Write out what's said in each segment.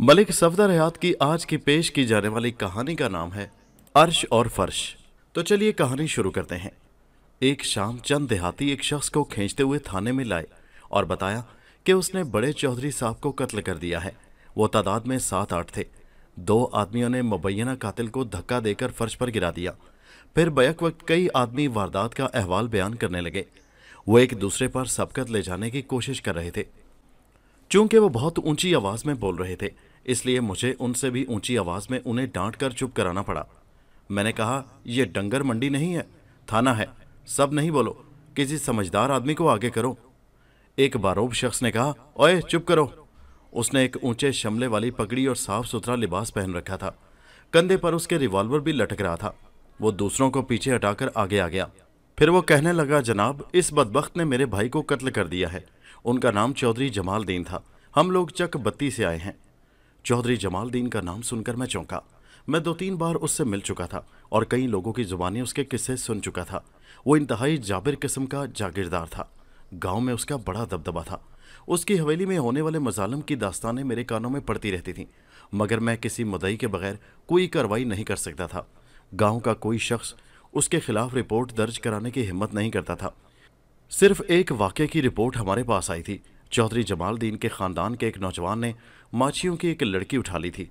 मलिक सफदर हयात की आज की पेश की जाने वाली कहानी का नाम है अर्श और फर्श तो चलिए कहानी शुरू करते हैं एक शाम चंद देहाती एक शख्स को खींचते हुए थाने में लाए और बताया कि उसने बड़े चौधरी साहब को कत्ल कर दिया है वो तादाद में सात आठ थे दो आदमियों ने मुबैना कातिल को धक्का देकर फर्श पर गिरा दिया फिर बैक वक्त कई आदमी वारदात का अहवाल बयान करने लगे वो एक दूसरे पर सबकत ले जाने की कोशिश कर रहे थे चूंकि वो बहुत ऊंची आवाज में बोल रहे थे इसलिए मुझे उनसे भी ऊंची आवाज़ में उन्हें डांट कर चुप कराना पड़ा मैंने कहा यह डंगर मंडी नहीं है थाना है सब नहीं बोलो किसी समझदार आदमी को आगे करो एक बारोब शख्स ने कहा ओए चुप करो उसने एक ऊंचे शमले वाली पगड़ी और साफ सुथरा लिबास पहन रखा था कंधे पर उसके रिवॉल्वर भी लटक रहा था वो दूसरों को पीछे हटाकर आगे आ गया फिर वो कहने लगा जनाब इस बदबख्त ने मेरे भाई को कत्ल कर दिया है उनका नाम चौधरी जमालदीन था हम लोग चक बत्ती से आए हैं चौधरी जमालदीन का नाम सुनकर मैं चौंका मैं दो तीन बार उससे मिल चुका था और कई लोगों की जुबानी उसके किस्से सुन चुका था वो इंतहाई जाबिर किस्म का जागीरदार था गांव में उसका बड़ा दबदबा था उसकी हवेली में होने वाले मजालम की दास्तानें मेरे कानों में पड़ती रहती थीं मगर मैं किसी मदई के बगैर कोई कार्रवाई नहीं कर सकता था गांव का कोई शख्स उसके खिलाफ रिपोर्ट दर्ज कराने की हिम्मत नहीं करता था सिर्फ एक वाक्य की रिपोर्ट हमारे पास आई थी चौधरी जमालद्दीन के ख़ानदान के एक नौजवान ने माछियों की एक लड़की उठा ली थी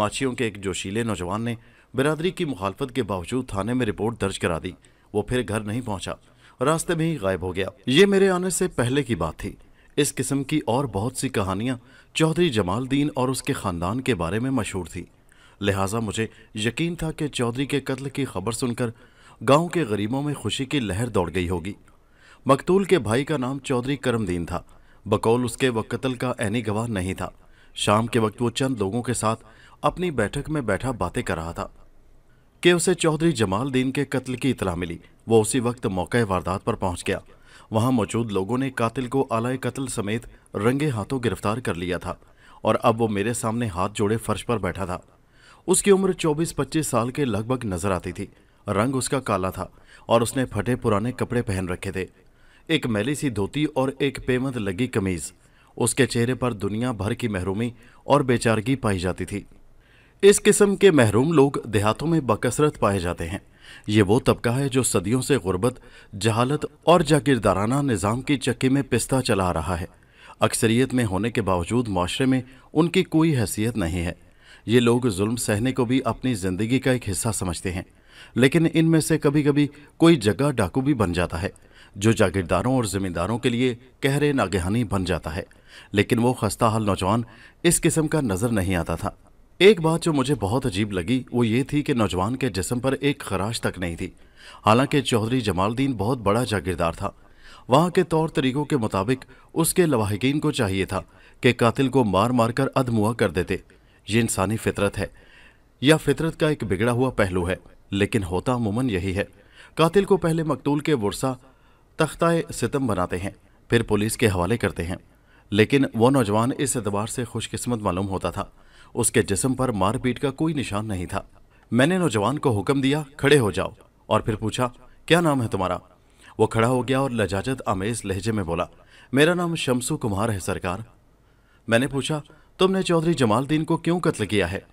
माछियों के एक जोशीले नौजवान ने बिरादरी की मुखालफत के बावजूद थाने में रिपोर्ट दर्ज करा दी वो फिर घर नहीं पहुंचा रास्ते में ही गायब हो गया ये मेरे आने से पहले की बात थी इस किस्म की और बहुत सी कहानियां चौधरी जमालदीन और उसके ख़ानदान के बारे में मशहूर थी लिहाजा मुझे यकीन था कि चौधरी के कत्ल की खबर सुनकर गांव के गरीबों में खुशी की लहर दौड़ गई होगी मकतूल के भाई का नाम चौधरी करमदीन था बकौल उसके व कतल का ऐनी गवाह नहीं था शाम के वक्त वो चंद लोगों के साथ अपनी बैठक में बैठा बातें कर रहा था कि उसे चौधरी दीन के कत्ल की इतला मिली वो उसी वक्त मौके वारदात पर पहुंच गया वहां मौजूद लोगों ने कातिल को आलाय कत्ल समेत रंगे हाथों गिरफ्तार कर लिया था और अब वो मेरे सामने हाथ जोड़े फर्श पर बैठा था उसकी उम्र 24-25 साल के लगभग नजर आती थी रंग उसका काला था और उसने फटे पुराने कपड़े पहन रखे थे एक मैली सी धोती और एक पेमंद लगी कमीज उसके चेहरे पर दुनिया भर की महरूमी और बेचारगी पाई जाती थी इस किस्म के महरूम लोग देहातों में बकसरत पाए जाते हैं ये वो तबका है जो सदियों से गुर्बत जहालत और जागीरदाराना निज़ाम की चक्की में पिस्ता चला आ रहा है अक्सरियत में होने के बावजूद माशरे में उनकी कोई हैसियत नहीं है ये लोग जुल्म सहने को भी अपनी ज़िंदगी का एक हिस्सा समझते हैं लेकिन इनमें से कभी कभी कोई जगह डाकू भी बन जाता है जो जागीरदारों और ज़मींदारों के लिए कहरे नागहानी बन जाता है लेकिन वो खस्ता हाल नौजवान इस किस्म का नज़र नहीं आता था एक बात जो मुझे बहुत अजीब लगी वो ये थी कि नौजवान के जिसम पर एक खराश तक नहीं थी हालांकि चौधरी जमालद्दीन बहुत बड़ा जागीरदार था वहाँ के तौर तरीकों के मुताबिक उसके लवाहकिन को चाहिए था कि कातिल को मार मार कर अधमुआ कर देते ये इंसानी फितरत है या फितरत का एक बिगड़ा हुआ पहलू है लेकिन होता अमूमन यही है कातिल को पहले मकतूल के वर्षा तख्ता सितम बनाते हैं फिर पुलिस के हवाले करते हैं लेकिन वो नौजवान इस एतबार से खुशकस्मत मालूम होता था उसके जिसम पर मारपीट का कोई निशान नहीं था मैंने नौजवान को हुक्म दिया खड़े हो जाओ और फिर पूछा क्या नाम है तुम्हारा वो खड़ा हो गया और लजाजत आमेज लहजे में बोला मेरा नाम शमसू कुमार है सरकार मैंने पूछा तुमने चौधरी दीन को क्यों कत्ल किया है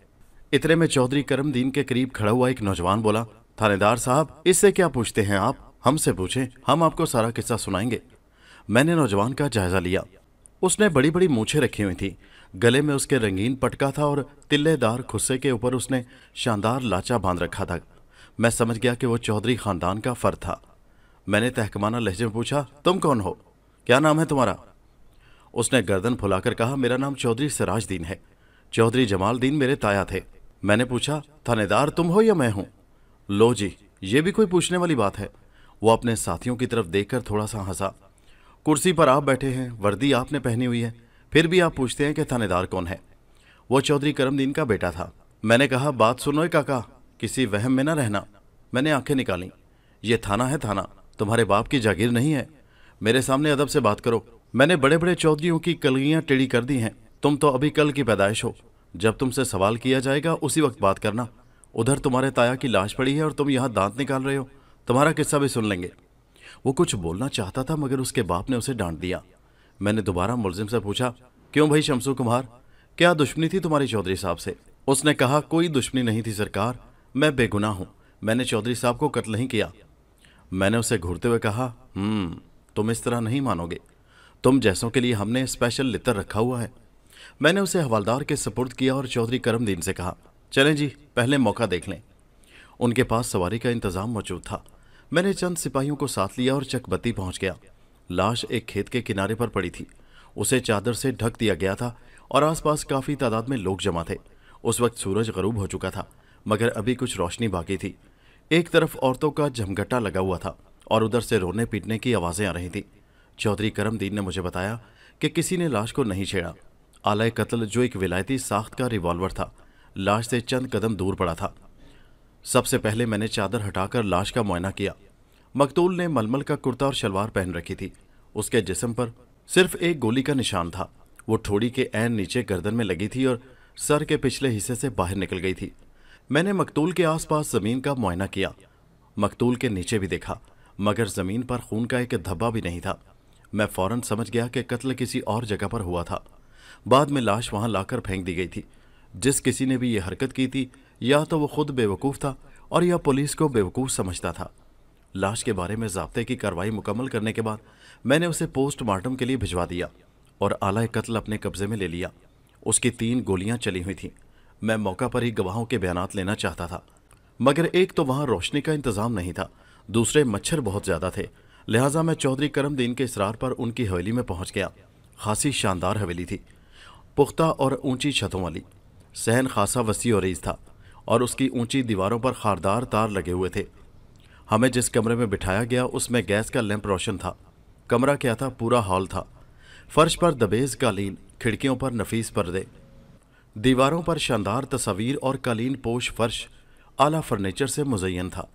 इतने में चौधरी करमदीन के करीब खड़ा हुआ एक नौजवान बोला थानेदार साहब इससे क्या पूछते हैं आप हमसे पूछें हम आपको सारा किस्सा सुनाएंगे मैंने नौजवान का जायजा लिया उसने बड़ी बड़ी मूछें रखी हुई थी गले में उसके रंगीन पटका था और तिल्लेदार खुस्से के ऊपर उसने शानदार लाचा बांध रखा था मैं समझ गया कि वो चौधरी खानदान का फर था मैंने तहकमाना लहजे में पूछा तुम कौन हो क्या नाम है तुम्हारा उसने गर्दन फुलाकर कहा मेरा नाम चौधरी सिराजदीन है चौधरी जमालदीन मेरे ताया थे मैंने पूछा थानेदार तुम हो या मैं हूं लो जी ये भी कोई पूछने वाली बात है वो अपने साथियों की तरफ देखकर थोड़ा सा हंसा कुर्सी पर आप बैठे हैं वर्दी आपने पहनी हुई है फिर भी आप पूछते हैं कि थानेदार कौन है वो चौधरी करमदीन का बेटा था मैंने कहा बात सुनो काका किसी वहम में न रहना मैंने आंखें निकाली ये थाना है थाना तुम्हारे बाप की जागीर नहीं है मेरे सामने अदब से बात करो मैंने बड़े बड़े चौधरीयों की कलगियां टेढ़ी कर दी हैं तुम तो अभी कल की पैदाइश हो जब तुमसे सवाल किया जाएगा उसी वक्त बात करना उधर तुम्हारे ताया की लाश पड़ी है और तुम यहाँ दांत निकाल रहे हो तुम्हारा किस्सा भी सुन लेंगे वो कुछ बोलना चाहता था मगर उसके बाप ने उसे डांट दिया मैंने दोबारा मुलजिम से पूछा क्यों भाई शमसू कुमार क्या दुश्मनी थी तुम्हारी चौधरी साहब से उसने कहा कोई दुश्मनी नहीं थी सरकार मैं बेगुनाह हूं मैंने चौधरी साहब को कत्ल नहीं किया मैंने उसे घूरते हुए कहा हम्म, तुम इस तरह नहीं मानोगे तुम जैसों के लिए हमने स्पेशल लितर रखा हुआ है मैंने उसे हवालदार के सपुर्द किया और चौधरी करमदीन से कहा चलें जी पहले मौका देख लें उनके पास सवारी का इंतज़ाम मौजूद था मैंने चंद सिपाहियों को साथ लिया और चकबत्ती पहुंच गया लाश एक खेत के किनारे पर पड़ी थी उसे चादर से ढक दिया गया था और आसपास काफी तादाद में लोग जमा थे उस वक्त सूरज गरूब हो चुका था मगर अभी कुछ रोशनी बाकी थी एक तरफ औरतों का झमघट्टा लगा हुआ था और उधर से रोने पीटने की आवाज़ें आ रही थी चौधरी करमदीन ने मुझे बताया कि किसी ने लाश को नहीं छेड़ा आलय कत्ल जो एक विलायती साख्त का रिवॉल्वर था लाश से चंद कदम दूर पड़ा था सबसे पहले मैंने चादर हटाकर लाश का मुआयना किया मकतूल ने मलमल का कुर्ता और शलवार पहन रखी थी उसके जिसम पर सिर्फ एक गोली का निशान था वो ठोड़ी के ऐन नीचे गर्दन में लगी थी और सर के पिछले हिस्से से बाहर निकल गई थी मैंने मकतूल के आसपास ज़मीन का मुआयना किया मकतूल के नीचे भी देखा मगर ज़मीन पर खून का एक धब्बा भी नहीं था मैं फौरन समझ गया कि कत्ल किसी और जगह पर हुआ था बाद में लाश वहां लाकर फेंक दी गई थी जिस किसी ने भी ये हरकत की थी या तो वो खुद बेवकूफ़ था और या पुलिस को बेवकूफ़ समझता था लाश के बारे में जबते की कार्रवाई मुकम्मल करने के बाद मैंने उसे पोस्टमार्टम के लिए भिजवा दिया और आला कत्ल अपने कब्जे में ले लिया उसकी तीन गोलियां चली हुई थीं मैं मौका पर ही गवाहों के बयान लेना चाहता था मगर एक तो वहाँ रोशनी का इंतज़ाम नहीं था दूसरे मच्छर बहुत ज़्यादा थे लिहाजा मैं चौधरी करमदीन के इसरार पर उनकी हवेली में पहुँच गया खासी शानदार हवेली थी पुख्ता और ऊंची छतों वाली सहन खासा वसी और रेज था और उसकी ऊंची दीवारों पर खारदार तार लगे हुए थे हमें जिस कमरे में बिठाया गया उसमें गैस का लैंप रोशन था कमरा क्या था पूरा हॉल था फर्श पर दबेज कालीन खिड़कियों पर नफीस पर्दे दीवारों पर शानदार तस्वीर और कालीन पोश फर्श आला फर्नीचर से मुजयन था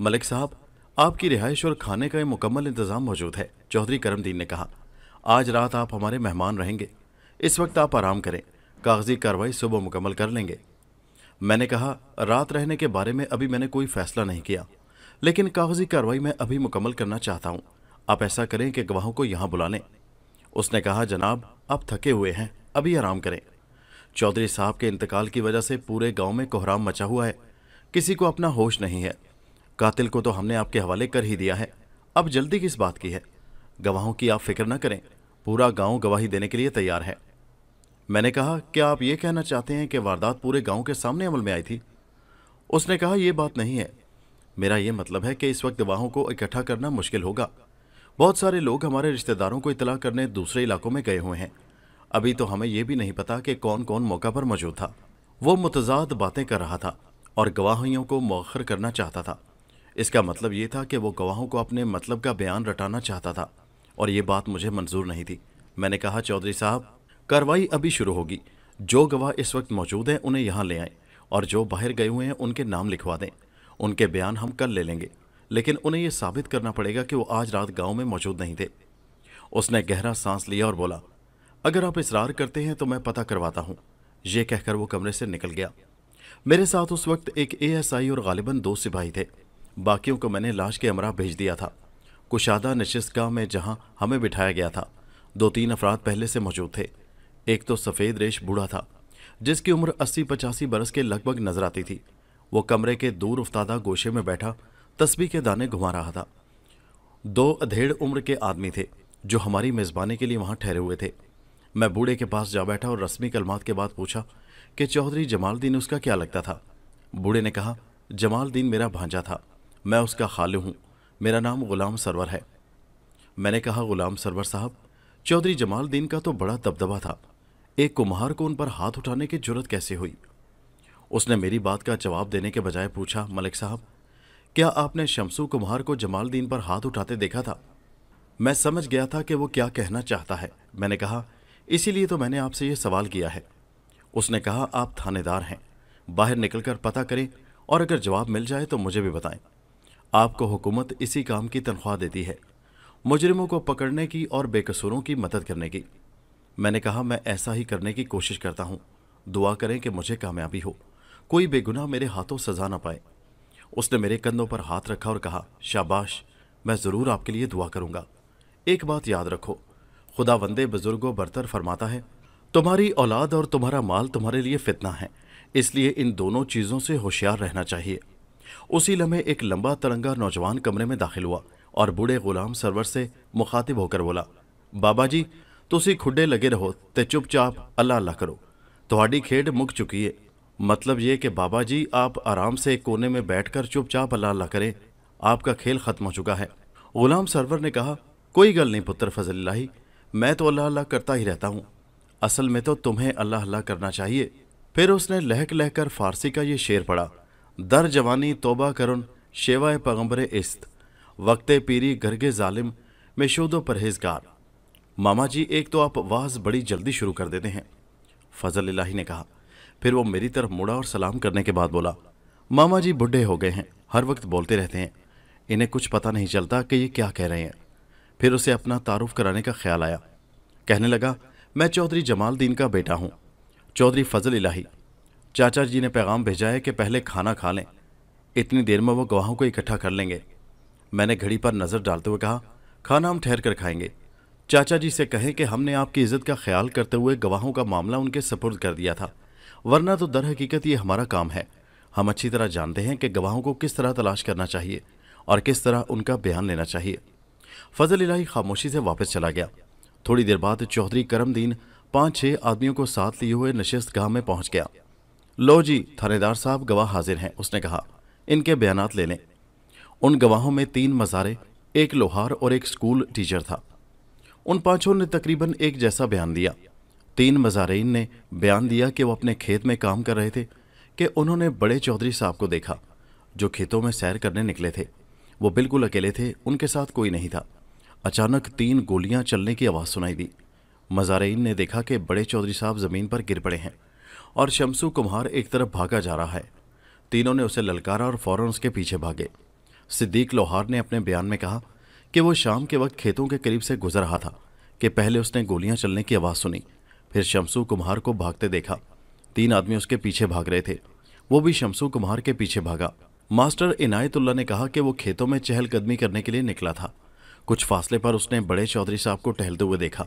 मलिक साहब आपकी रिहाइश और खाने का मुकम्मल इंतज़ाम मौजूद है चौधरी करमदीन ने कहा आज रात आप हमारे मेहमान रहेंगे इस वक्त आप आराम करें कागजी कार्रवाई सुबह मुकम्मल कर लेंगे मैंने कहा रात रहने के बारे में अभी मैंने कोई फैसला नहीं किया लेकिन कागजी कार्रवाई मैं अभी मुकम्मल करना चाहता हूँ आप ऐसा करें कि गवाहों को यहाँ बुला लें उसने कहा जनाब आप थके हुए हैं अभी आराम करें चौधरी साहब के इंतकाल की वजह से पूरे गांव में कोहराम मचा हुआ है किसी को अपना होश नहीं है कातिल को तो हमने आपके हवाले कर ही दिया है अब जल्दी किस बात की है गवाहों की आप फिक्र न करें पूरा गांव गवाही देने के लिए तैयार है मैंने कहा क्या आप ये कहना चाहते हैं कि वारदात पूरे गांव के सामने अमल में आई थी उसने कहा यह बात नहीं है मेरा ये मतलब है कि इस वक्त गवाहों को इकट्ठा करना मुश्किल होगा बहुत सारे लोग हमारे रिश्तेदारों को इतला करने दूसरे इलाकों में गए हुए हैं अभी तो हमें यह भी नहीं पता कि कौन कौन मौका पर मौजूद था वो मुतजाद बातें कर रहा था और गवाहियों को मौखर करना चाहता था इसका मतलब ये था कि वो गवाहों को अपने मतलब का बयान रटाना चाहता था और ये बात मुझे मंजूर नहीं थी मैंने कहा चौधरी साहब कार्रवाई अभी शुरू होगी जो गवाह इस वक्त मौजूद हैं उन्हें यहाँ ले आएं और जो बाहर गए हुए हैं उनके नाम लिखवा दें उनके बयान हम कल ले लेंगे लेकिन उन्हें यह साबित करना पड़ेगा कि वो आज रात गांव में मौजूद नहीं थे उसने गहरा सांस लिया और बोला अगर आप इसरार करते हैं तो मैं पता करवाता हूँ ये कहकर वो कमरे से निकल गया मेरे साथ उस वक्त एक एएसआई और गालिबन दो सिपाही थे बाकियों को मैंने लाश के अमरा भेज दिया था कुशादा नशिस्का में जहाँ हमें बिठाया गया था दो तीन अफराद पहले से मौजूद थे एक तो सफ़ेद रेश बूढ़ा था जिसकी उम्र अस्सी पचासी बरस के लगभग नजर आती थी वो कमरे के दूर उफ्तादा गोशे में बैठा तस्बी के दाने घुमा रहा था दो अधेड़ उम्र के आदमी थे जो हमारी मेज़बानी के लिए वहाँ ठहरे हुए थे मैं बूढ़े के पास जा बैठा और रस्मी कलमात के बाद पूछा कि चौधरी जमालद्दीन उसका क्या लगता था बूढ़े ने कहा जमालद्दीन मेरा भांजा था मैं उसका खाल हूँ मेरा नाम ग़ुलाम सरवर है मैंने कहा ग़ुलाम सरवर साहब चौधरी जमालद्दीन का तो बड़ा दबदबा था एक कुम्हार को उन पर हाथ उठाने की जरूरत कैसे हुई उसने मेरी बात का जवाब देने के बजाय पूछा मलिक साहब क्या आपने शमसू कुम्हार को जमालदीन पर हाथ उठाते देखा था मैं समझ गया था कि वो क्या कहना चाहता है मैंने कहा इसीलिए तो मैंने आपसे यह सवाल किया है उसने कहा आप थानेदार हैं बाहर निकलकर पता करें और अगर जवाब मिल जाए तो मुझे भी बताएं आपको हुकूमत इसी काम की तनख्वाह देती है मुजरिमों को पकड़ने की और बेकसूरों की मदद करने की मैंने कहा मैं ऐसा ही करने की कोशिश करता हूँ दुआ करें कि मुझे कामयाबी हो कोई बेगुनाह मेरे हाथों सजा ना पाए उसने मेरे कंधों पर हाथ रखा और कहा शाबाश मैं ज़रूर आपके लिए दुआ करूँगा एक बात याद रखो खुदा वंदे बुजुर्गों बरतर फरमाता है तुम्हारी औलाद और तुम्हारा माल तुम्हारे लिए फितना है इसलिए इन दोनों चीज़ों से होशियार रहना चाहिए उसी लम्हे एक लंबा तरंगा नौजवान कमरे में दाखिल हुआ और बूढ़े गुलाम सरवर से मुखातिब होकर बोला बाबा जी ਤੁਸੀਂ ਖੁੱਡੇ ਲੱਗੇ ਰਹੋ ਤੇ ਚੁੱਪਚਾਪ ਅੱਲਾ ਅੱਲਾ ਕਰੋ ਤੁਹਾਡੀ खेड मुक चुकी है मतलब ये कि बाबा जी आप आराम से एक कोने में बैठ बैठकर चुपचाप अल्लाह अल्लाह करें आपका खेल ख़त्म हो चुका है ग़ुलाम सरवर ने कहा कोई गल नहीं पुत्र फजल्ला मैं तो अल्लाह अल्लाह करता ही रहता हूँ असल में तो तुम्हें अल्लाह अल्लाह करना चाहिए फिर उसने लहक लह कर फारसी का ये शेर पढ़ा दर जवानी तोबा करुन शेवा पैगम्बर इस्त वक्त पीरी गर्गे ालिम में शोदो परहेजगार मामा जी एक तो आप वाज बड़ी जल्दी शुरू कर देते हैं फजल इलाही ने कहा फिर वो मेरी तरफ मुड़ा और सलाम करने के बाद बोला मामा जी बुढ़े हो गए हैं हर वक्त बोलते रहते हैं इन्हें कुछ पता नहीं चलता कि ये क्या कह रहे हैं फिर उसे अपना तारुफ कराने का ख्याल आया कहने लगा मैं चौधरी जमालदीन का बेटा हूँ चौधरी फजल इलाही चाचा जी ने पैगाम भेजा है कि पहले खाना खा लें इतनी देर में वो गवाहों को इकट्ठा कर लेंगे मैंने घड़ी पर नज़र डालते हुए कहा खाना हम ठहर कर खाएंगे चाचा जी से कहें कि हमने आपकी इज्जत का ख्याल करते हुए गवाहों का मामला उनके सपुर्द कर दिया था वरना तो दर हकीकत ये हमारा काम है हम अच्छी तरह जानते हैं कि गवाहों को किस तरह तलाश करना चाहिए और किस तरह उनका बयान लेना चाहिए फजल इलाही खामोशी से वापस चला गया थोड़ी देर बाद चौधरी करमदीन पाँच छः आदमियों को साथ लिए हुए नशस्त गाह में पहुंच गया लो जी थानेदार साहब गवाह हाजिर हैं उसने कहा इनके बयानात ले लें उन गवाहों में तीन मज़ारे एक लोहार और एक स्कूल टीचर था उन पांचों ने तकरीबन एक जैसा बयान दिया तीन मजारेन ने बयान दिया कि वो अपने खेत में काम कर रहे थे कि उन्होंने बड़े चौधरी साहब को देखा जो खेतों में सैर करने निकले थे वो बिल्कुल अकेले थे उनके साथ कोई नहीं था अचानक तीन गोलियां चलने की आवाज़ सुनाई दी मजारेन ने देखा कि बड़े चौधरी साहब ज़मीन पर गिर पड़े हैं और शमसू कुम्हार एक तरफ भागा जा रहा है तीनों ने उसे ललकारा और फ़ौरन उसके पीछे भागे सिद्दीक लोहार ने अपने बयान में कहा कि वो शाम के वक्त खेतों के करीब से गुजर रहा था कि पहले उसने गोलियां चलने की आवाज़ सुनी फिर शमसू कुम्हार को भागते देखा तीन आदमी उसके पीछे भाग रहे थे वो भी शमसू कुम्हार के पीछे भागा मास्टर इनायतुल्ला ने कहा कि वो खेतों में चहलकदमी करने के लिए निकला था कुछ फासले पर उसने बड़े चौधरी साहब को टहलते हुए देखा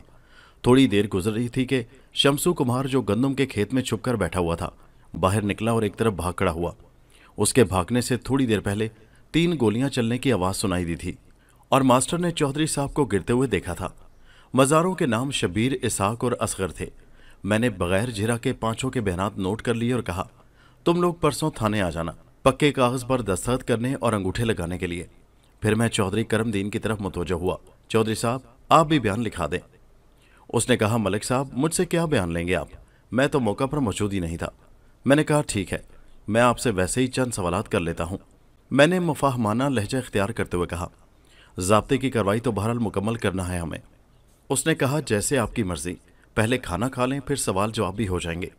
थोड़ी देर गुजर रही थी कि शमसू कुमार जो गंदम के खेत में छुपकर बैठा हुआ था बाहर निकला और एक तरफ भाग खड़ा हुआ उसके भागने से थोड़ी देर पहले तीन गोलियां चलने की आवाज़ सुनाई दी थी और मास्टर ने चौधरी साहब को गिरते हुए देखा था मज़ारों के नाम शबीर इसहाक और असगर थे मैंने बगैर झिरा के पांचों के बहनात नोट कर लिए और कहा तुम लोग परसों थाने आ जाना पक्के कागज़ पर दस्तखत करने और अंगूठे लगाने के लिए फिर मैं चौधरी करमदीन की तरफ मुतवजा हुआ चौधरी साहब आप भी बयान लिखा दें उसने कहा मलिक साहब मुझसे क्या बयान लेंगे आप मैं तो मौका पर मौजूद ही नहीं था मैंने कहा ठीक है मैं आपसे वैसे ही चंद सवाल कर लेता हूँ मैंने मुफाहमाना लहजा इख्तियार करते हुए कहा जबते की कार्रवाई तो बहरहाल मुकम्मल करना है हमें उसने कहा जैसे आपकी मर्जी पहले खाना खा लें फिर सवाल जवाब भी हो जाएंगे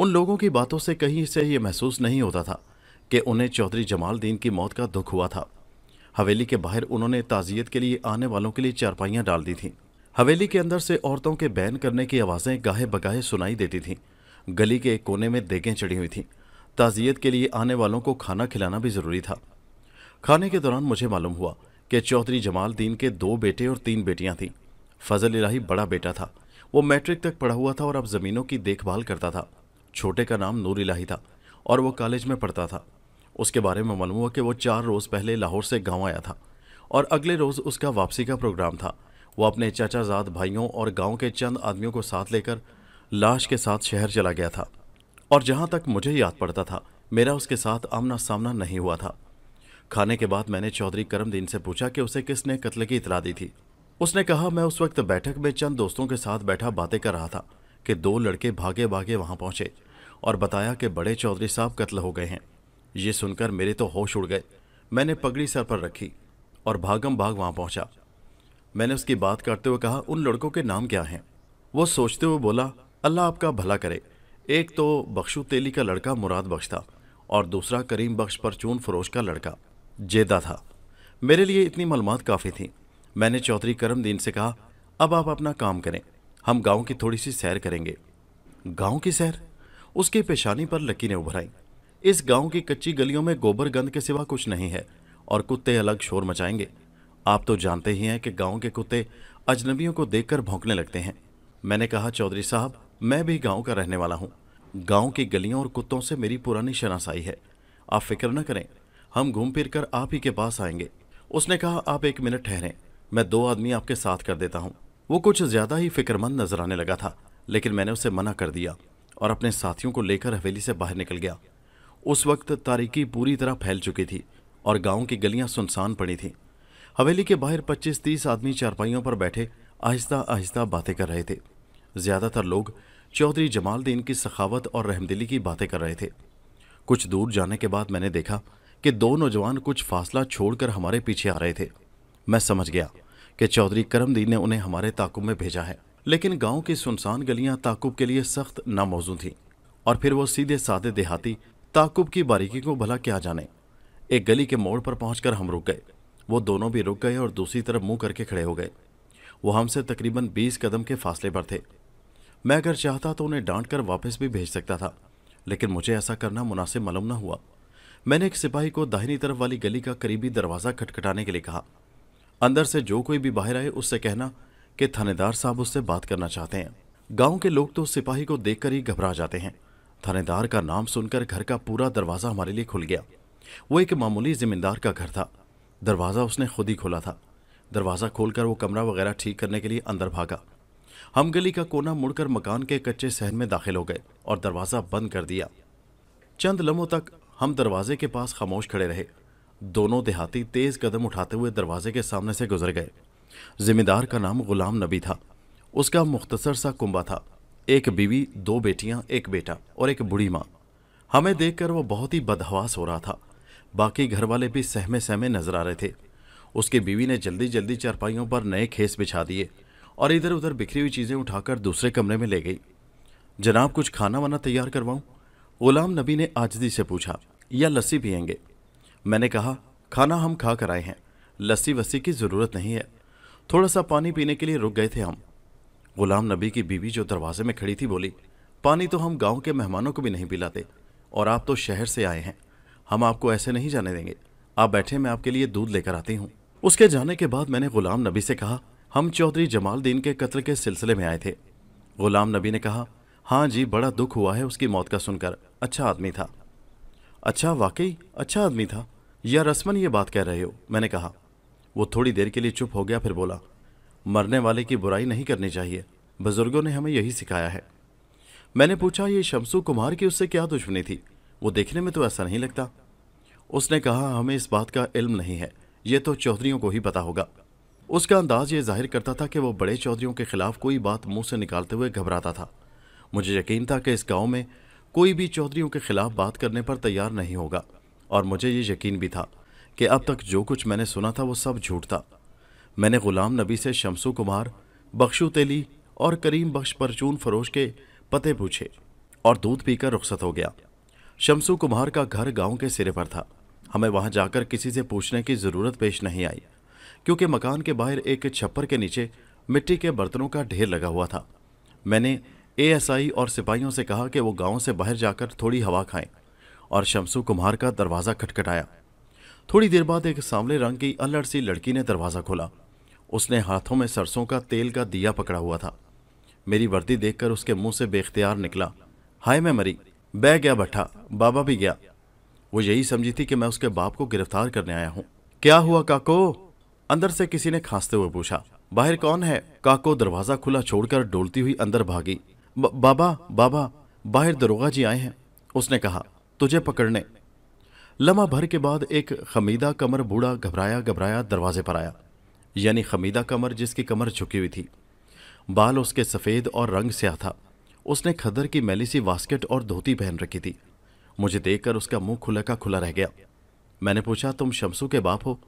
उन लोगों की बातों से कहीं से ये महसूस नहीं होता था कि उन्हें चौधरी जमाल दीन की मौत का दुख हुआ था हवेली के बाहर उन्होंने ताज़ियत के लिए आने वालों के लिए चारपाइयाँ डाल दी थीं हवेली के अंदर से औरतों के बैन करने की आवाज़ें गाहे बगाहे सुनाई देती थीं गली के एक कोने में देगें चढ़ी हुई थीं ताज़ियत के लिए आने वालों को खाना खिलाना भी ज़रूरी था खाने के दौरान मुझे मालूम हुआ कि चौधरी जमाल दीन के दो बेटे और तीन बेटियां थीं फजल इलाही बड़ा बेटा था वो मैट्रिक तक पढ़ा हुआ था और अब ज़मीनों की देखभाल करता था छोटे का नाम नूर इलाही था और वो कॉलेज में पढ़ता था उसके बारे में मालूम हुआ कि वो चार रोज़ पहले लाहौर से गाँव आया था और अगले रोज़ उसका वापसी का प्रोग्राम था वो अपने चाचाजाद भाइयों और गाँव के चंद आदमियों को साथ लेकर लाश के साथ शहर चला गया था और जहाँ तक मुझे याद पड़ता था मेरा उसके साथ आमना सामना नहीं हुआ था खाने के बाद मैंने चौधरी करमदीन से पूछा कि उसे किसने कत्ल की इतला दी थी उसने कहा मैं उस वक्त बैठक में चंद दोस्तों के साथ बैठा बातें कर रहा था कि दो लड़के भागे भागे वहां पहुंचे और बताया कि बड़े चौधरी साहब कत्ल हो गए हैं ये सुनकर मेरे तो होश उड़ गए मैंने पगड़ी सर पर रखी और भागम भाग वहां पहुंचा मैंने उसकी बात करते हुए कहा उन लड़कों के नाम क्या हैं वो सोचते हुए बोला अल्लाह आपका भला करे एक तो बख्शू तेली का लड़का मुराद बख्श था और दूसरा करीम बख्श परचून फरोश का लड़का जेदा था मेरे लिए इतनी मालूम काफ़ी थी मैंने चौधरी करमदीन से कहा अब आप अपना काम करें हम गांव की थोड़ी सी सैर करेंगे गांव की सैर उसके पेशानी पर लकीरें ने आई इस गांव की कच्ची गलियों में गोबर गंद के सिवा कुछ नहीं है और कुत्ते अलग शोर मचाएंगे आप तो जानते ही हैं कि गांव के कुत्ते अजनबियों को देखकर भौंकने लगते हैं मैंने कहा चौधरी साहब मैं भी गाँव का रहने वाला हूँ गाँव की गलियों और कुत्तों से मेरी पुरानी शनासाई है आप फिक्र न करें हम घूम फिर कर आप ही के पास आएंगे उसने कहा आप एक मिनट ठहरें मैं दो आदमी आपके साथ कर देता हूँ वो कुछ ज़्यादा ही फिक्रमंद नजर आने लगा था लेकिन मैंने उसे मना कर दिया और अपने साथियों को लेकर हवेली से बाहर निकल गया उस वक्त तारीकी पूरी तरह फैल चुकी थी और गांव की गलियां सुनसान पड़ी थीं हवेली के बाहर 25-30 आदमी चारपाइयों पर बैठे आहिस्ता आहिस्ता बातें कर रहे थे ज़्यादातर लोग चौधरी जमालद्दीन की सखावत और रहमदिली की बातें कर रहे थे कुछ दूर जाने के बाद मैंने देखा कि दो नौजवान कुछ फासला छोड़कर हमारे पीछे आ रहे थे मैं समझ गया कि चौधरी करमदीन ने उन्हें हमारे ताकुब में भेजा है लेकिन गांव की सुनसान गलियां ताकुब के लिए सख्त नामौजू थीं और फिर वो सीधे सादे देहाती ताकुब की बारीकी को भला क्या जाने एक गली के मोड़ पर पहुंचकर हम रुक गए वो दोनों भी रुक गए और दूसरी तरफ मुंह करके खड़े हो गए वो हमसे तकरीबन बीस कदम के फासले पर थे मैं अगर चाहता तो उन्हें डांट कर वापस भी भेज सकता था लेकिन मुझे ऐसा करना मुनासिब मालूम न हुआ मैंने एक सिपाही को दाहिनी तरफ वाली गली का करीबी दरवाज़ा खटखटाने के लिए कहा अंदर से जो कोई भी बाहर आए उससे कहना कि थानेदार साहब उससे बात करना चाहते हैं गांव के लोग तो सिपाही को देखकर ही घबरा जाते हैं थानेदार का नाम सुनकर घर का पूरा दरवाज़ा हमारे लिए खुल गया वो एक मामूली ज़िम्मेदार का घर था दरवाज़ा उसने खुद ही खोला था दरवाज़ा खोलकर वो कमरा वगैरह ठीक करने के लिए अंदर भागा हम गली का कोना मुड़कर मकान के कच्चे सहन में दाखिल हो गए और दरवाज़ा बंद कर दिया चंद लम्हों तक हम दरवाजे के पास खामोश खड़े रहे दोनों देहाती तेज कदम उठाते हुए दरवाजे के सामने से गुजर गए जिम्मेदार का नाम गुलाम नबी था उसका मुख्तसर सा कुंबा था एक बीवी दो बेटियां एक बेटा और एक बूढ़ी माँ हमें देखकर वह बहुत ही बदहवास हो रहा था बाकी घर वाले भी सहमे सहमे नजर आ रहे थे उसकी बीवी ने जल्दी जल्दी चारपाइयों पर नए खेस बिछा दिए और इधर उधर बिखरी हुई चीज़ें उठाकर दूसरे कमरे में ले गई जनाब कुछ खाना वाना तैयार करवाऊँ गुलाम नबी ने आजदी से पूछा या लस्सी पियेंगे मैंने कहा खाना हम खा कर आए हैं लस्सी वस्सी की ज़रूरत नहीं है थोड़ा सा पानी पीने के लिए रुक गए थे हम गुलाम नबी की बीवी जो दरवाजे में खड़ी थी बोली पानी तो हम गांव के मेहमानों को भी नहीं पिलाते और आप तो शहर से आए हैं हम आपको ऐसे नहीं जाने देंगे आप बैठे मैं आपके लिए दूध लेकर आती हूँ उसके जाने के बाद मैंने गुलाम नबी से कहा हम चौधरी जमालदीन के कत्ल के सिलसिले में आए थे गुलाम नबी ने कहा हाँ जी बड़ा दुख हुआ है उसकी मौत का सुनकर अच्छा आदमी था अच्छा वाकई अच्छा आदमी था या रस्मन ये बात कह रहे हो मैंने कहा वो थोड़ी देर के लिए चुप हो गया फिर बोला मरने वाले की बुराई नहीं करनी चाहिए बुजुर्गों ने हमें यही सिखाया है मैंने पूछा ये शमसू कुमार की उससे क्या दुश्मनी थी वो देखने में तो ऐसा नहीं लगता उसने कहा हमें इस बात का इल्म नहीं है ये तो चौधरीयों को ही पता होगा उसका अंदाज ये जाहिर करता था कि वो बड़े चौधरीओं के खिलाफ कोई बात मुंह से निकालते हुए घबराता था मुझे यकीन था कि इस गांव में कोई भी चौधरीों के खिलाफ बात करने पर तैयार नहीं होगा और मुझे ये यकीन भी था कि अब तक जो कुछ मैंने सुना था वो सब झूठ था मैंने गुलाम नबी से शमसु कुमार बख्शु तेली और करीम बख्श परचून फरोश के पते पूछे और दूध पीकर रुख्सत हो गया शमसु कुमार का घर गांव के सिरे पर था हमें वहां जाकर किसी से पूछने की ज़रूरत पेश नहीं आई क्योंकि मकान के बाहर एक छप्पर के नीचे मिट्टी के बर्तनों का ढेर लगा हुआ था मैंने एएसआई और सिपाहियों से कहा कि वो गांव से बाहर जाकर थोड़ी हवा खाएं और शमसू कुमार का दरवाज़ा खटखटाया थोड़ी देर बाद एक सांवले रंग की अल्लड़ सी लड़की ने दरवाज़ा खोला उसने हाथों में सरसों का तेल का दिया पकड़ा हुआ था मेरी वर्दी देखकर उसके मुंह से बेख्तियार निकला हाय मैं मरी बह गया भट्ठा बाबा भी गया वो यही समझी थी कि मैं उसके बाप को गिरफ्तार करने आया हूँ क्या हुआ काको अंदर से किसी ने खांसते हुए पूछा बाहर कौन है काको दरवाज़ा खुला छोड़कर डोलती हुई अंदर भागी बाबा बाबा बाहर दरोगा जी आए हैं उसने कहा तुझे पकड़ने लम्हा भर के बाद एक खमीदा कमर बूढ़ा घबराया घबराया दरवाजे पर आया यानी खमीदा कमर जिसकी कमर झुकी हुई थी बाल उसके सफ़ेद और रंग आ था उसने खदर की मैली सी वास्केट और धोती पहन रखी थी मुझे देखकर उसका मुंह खुला का खुला रह गया मैंने पूछा तुम शमसू के बाप हो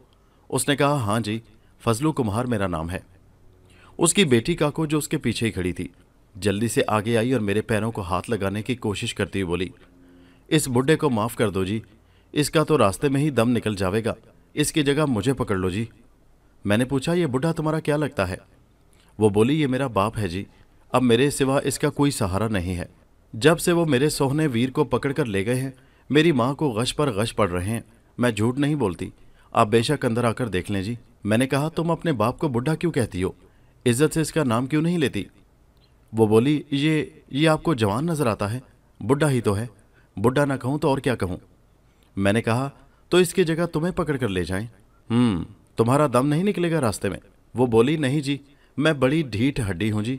उसने कहा हाँ जी फजलू कुम्हार मेरा नाम है उसकी बेटी काको जो उसके पीछे ही खड़ी थी जल्दी से आगे आई और मेरे पैरों को हाथ लगाने की कोशिश करती हुई बोली इस बुढ़े को माफ़ कर दो जी इसका तो रास्ते में ही दम निकल जाएगा इसकी जगह मुझे पकड़ लो जी मैंने पूछा ये बुढ़ा तुम्हारा क्या लगता है वो बोली ये मेरा बाप है जी अब मेरे सिवा इसका कोई सहारा नहीं है जब से वो मेरे सोहने वीर को पकड़ कर ले गए हैं मेरी माँ को गश पर गश पड़ रहे हैं मैं झूठ नहीं बोलती आप बेशक अंदर आकर देख लें जी मैंने कहा तुम अपने बाप को बुढ़ा क्यों कहती हो इज्जत से इसका नाम क्यों नहीं लेती वो बोली ये ये आपको जवान नज़र आता है बुढ़ा ही तो है बुढ़ा ना कहूँ तो और क्या कहूँ मैंने कहा तो इसकी जगह तुम्हें पकड़ कर ले जाएं हम्म, तुम्हारा दम नहीं निकलेगा रास्ते में वो बोली नहीं जी मैं बड़ी ढीठ हड्डी हूँ जी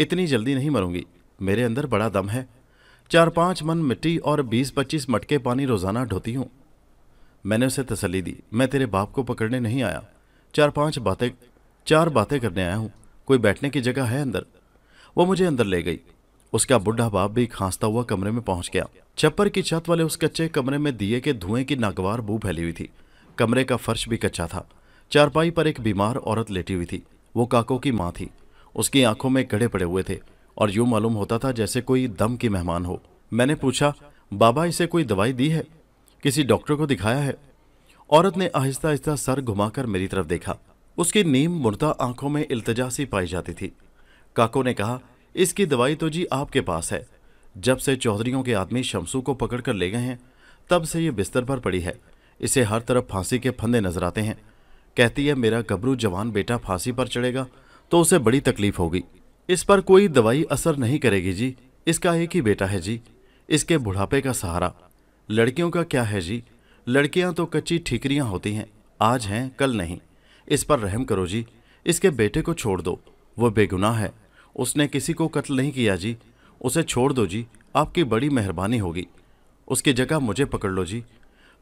इतनी जल्दी नहीं मरूंगी मेरे अंदर बड़ा दम है चार पांच मन मिट्टी और बीस पच्चीस मटके पानी रोज़ाना ढोती हूँ मैंने उसे तसली दी मैं तेरे बाप को पकड़ने नहीं आया चार पांच बातें चार बातें करने आया हूँ कोई बैठने की जगह है अंदर वो मुझे अंदर ले गई उसका बुढ़ा बाप भी खांसता हुआ कमरे में पहुंच गया छप्पर की छत वाले उस कच्चे कमरे में दिए के धुएं की नागवार बू फैली हुई थी कमरे का फर्श भी कच्चा था चारपाई पर एक बीमार औरत लेटी हुई थी वो काको की माँ थी उसकी आंखों में गड़े पड़े हुए थे और यूं मालूम होता था जैसे कोई दम की मेहमान हो मैंने पूछा बाबा इसे कोई दवाई दी है किसी डॉक्टर को दिखाया है औरत ने आहिस्ता आहिस्ता सर घुमाकर मेरी तरफ देखा उसकी नीम मुर्दा आंखों में इल्तजा सी पाई जाती थी काको ने कहा इसकी दवाई तो जी आपके पास है जब से चौधरीयों के आदमी शमसू को पकड़ कर ले गए हैं तब से ये बिस्तर पर पड़ी है इसे हर तरफ फांसी के फंदे नजर आते हैं कहती है मेरा गबरू जवान बेटा फांसी पर चढ़ेगा तो उसे बड़ी तकलीफ होगी इस पर कोई दवाई असर नहीं करेगी जी इसका एक ही बेटा है जी इसके बुढ़ापे का सहारा लड़कियों का क्या है जी लड़कियां तो कच्ची ठीकरियां होती हैं आज हैं कल नहीं इस पर रहम करो जी इसके बेटे को छोड़ दो वह बेगुनाह है उसने किसी को कत्ल नहीं किया जी उसे छोड़ दो जी आपकी बड़ी मेहरबानी होगी उसकी जगह मुझे पकड़ लो जी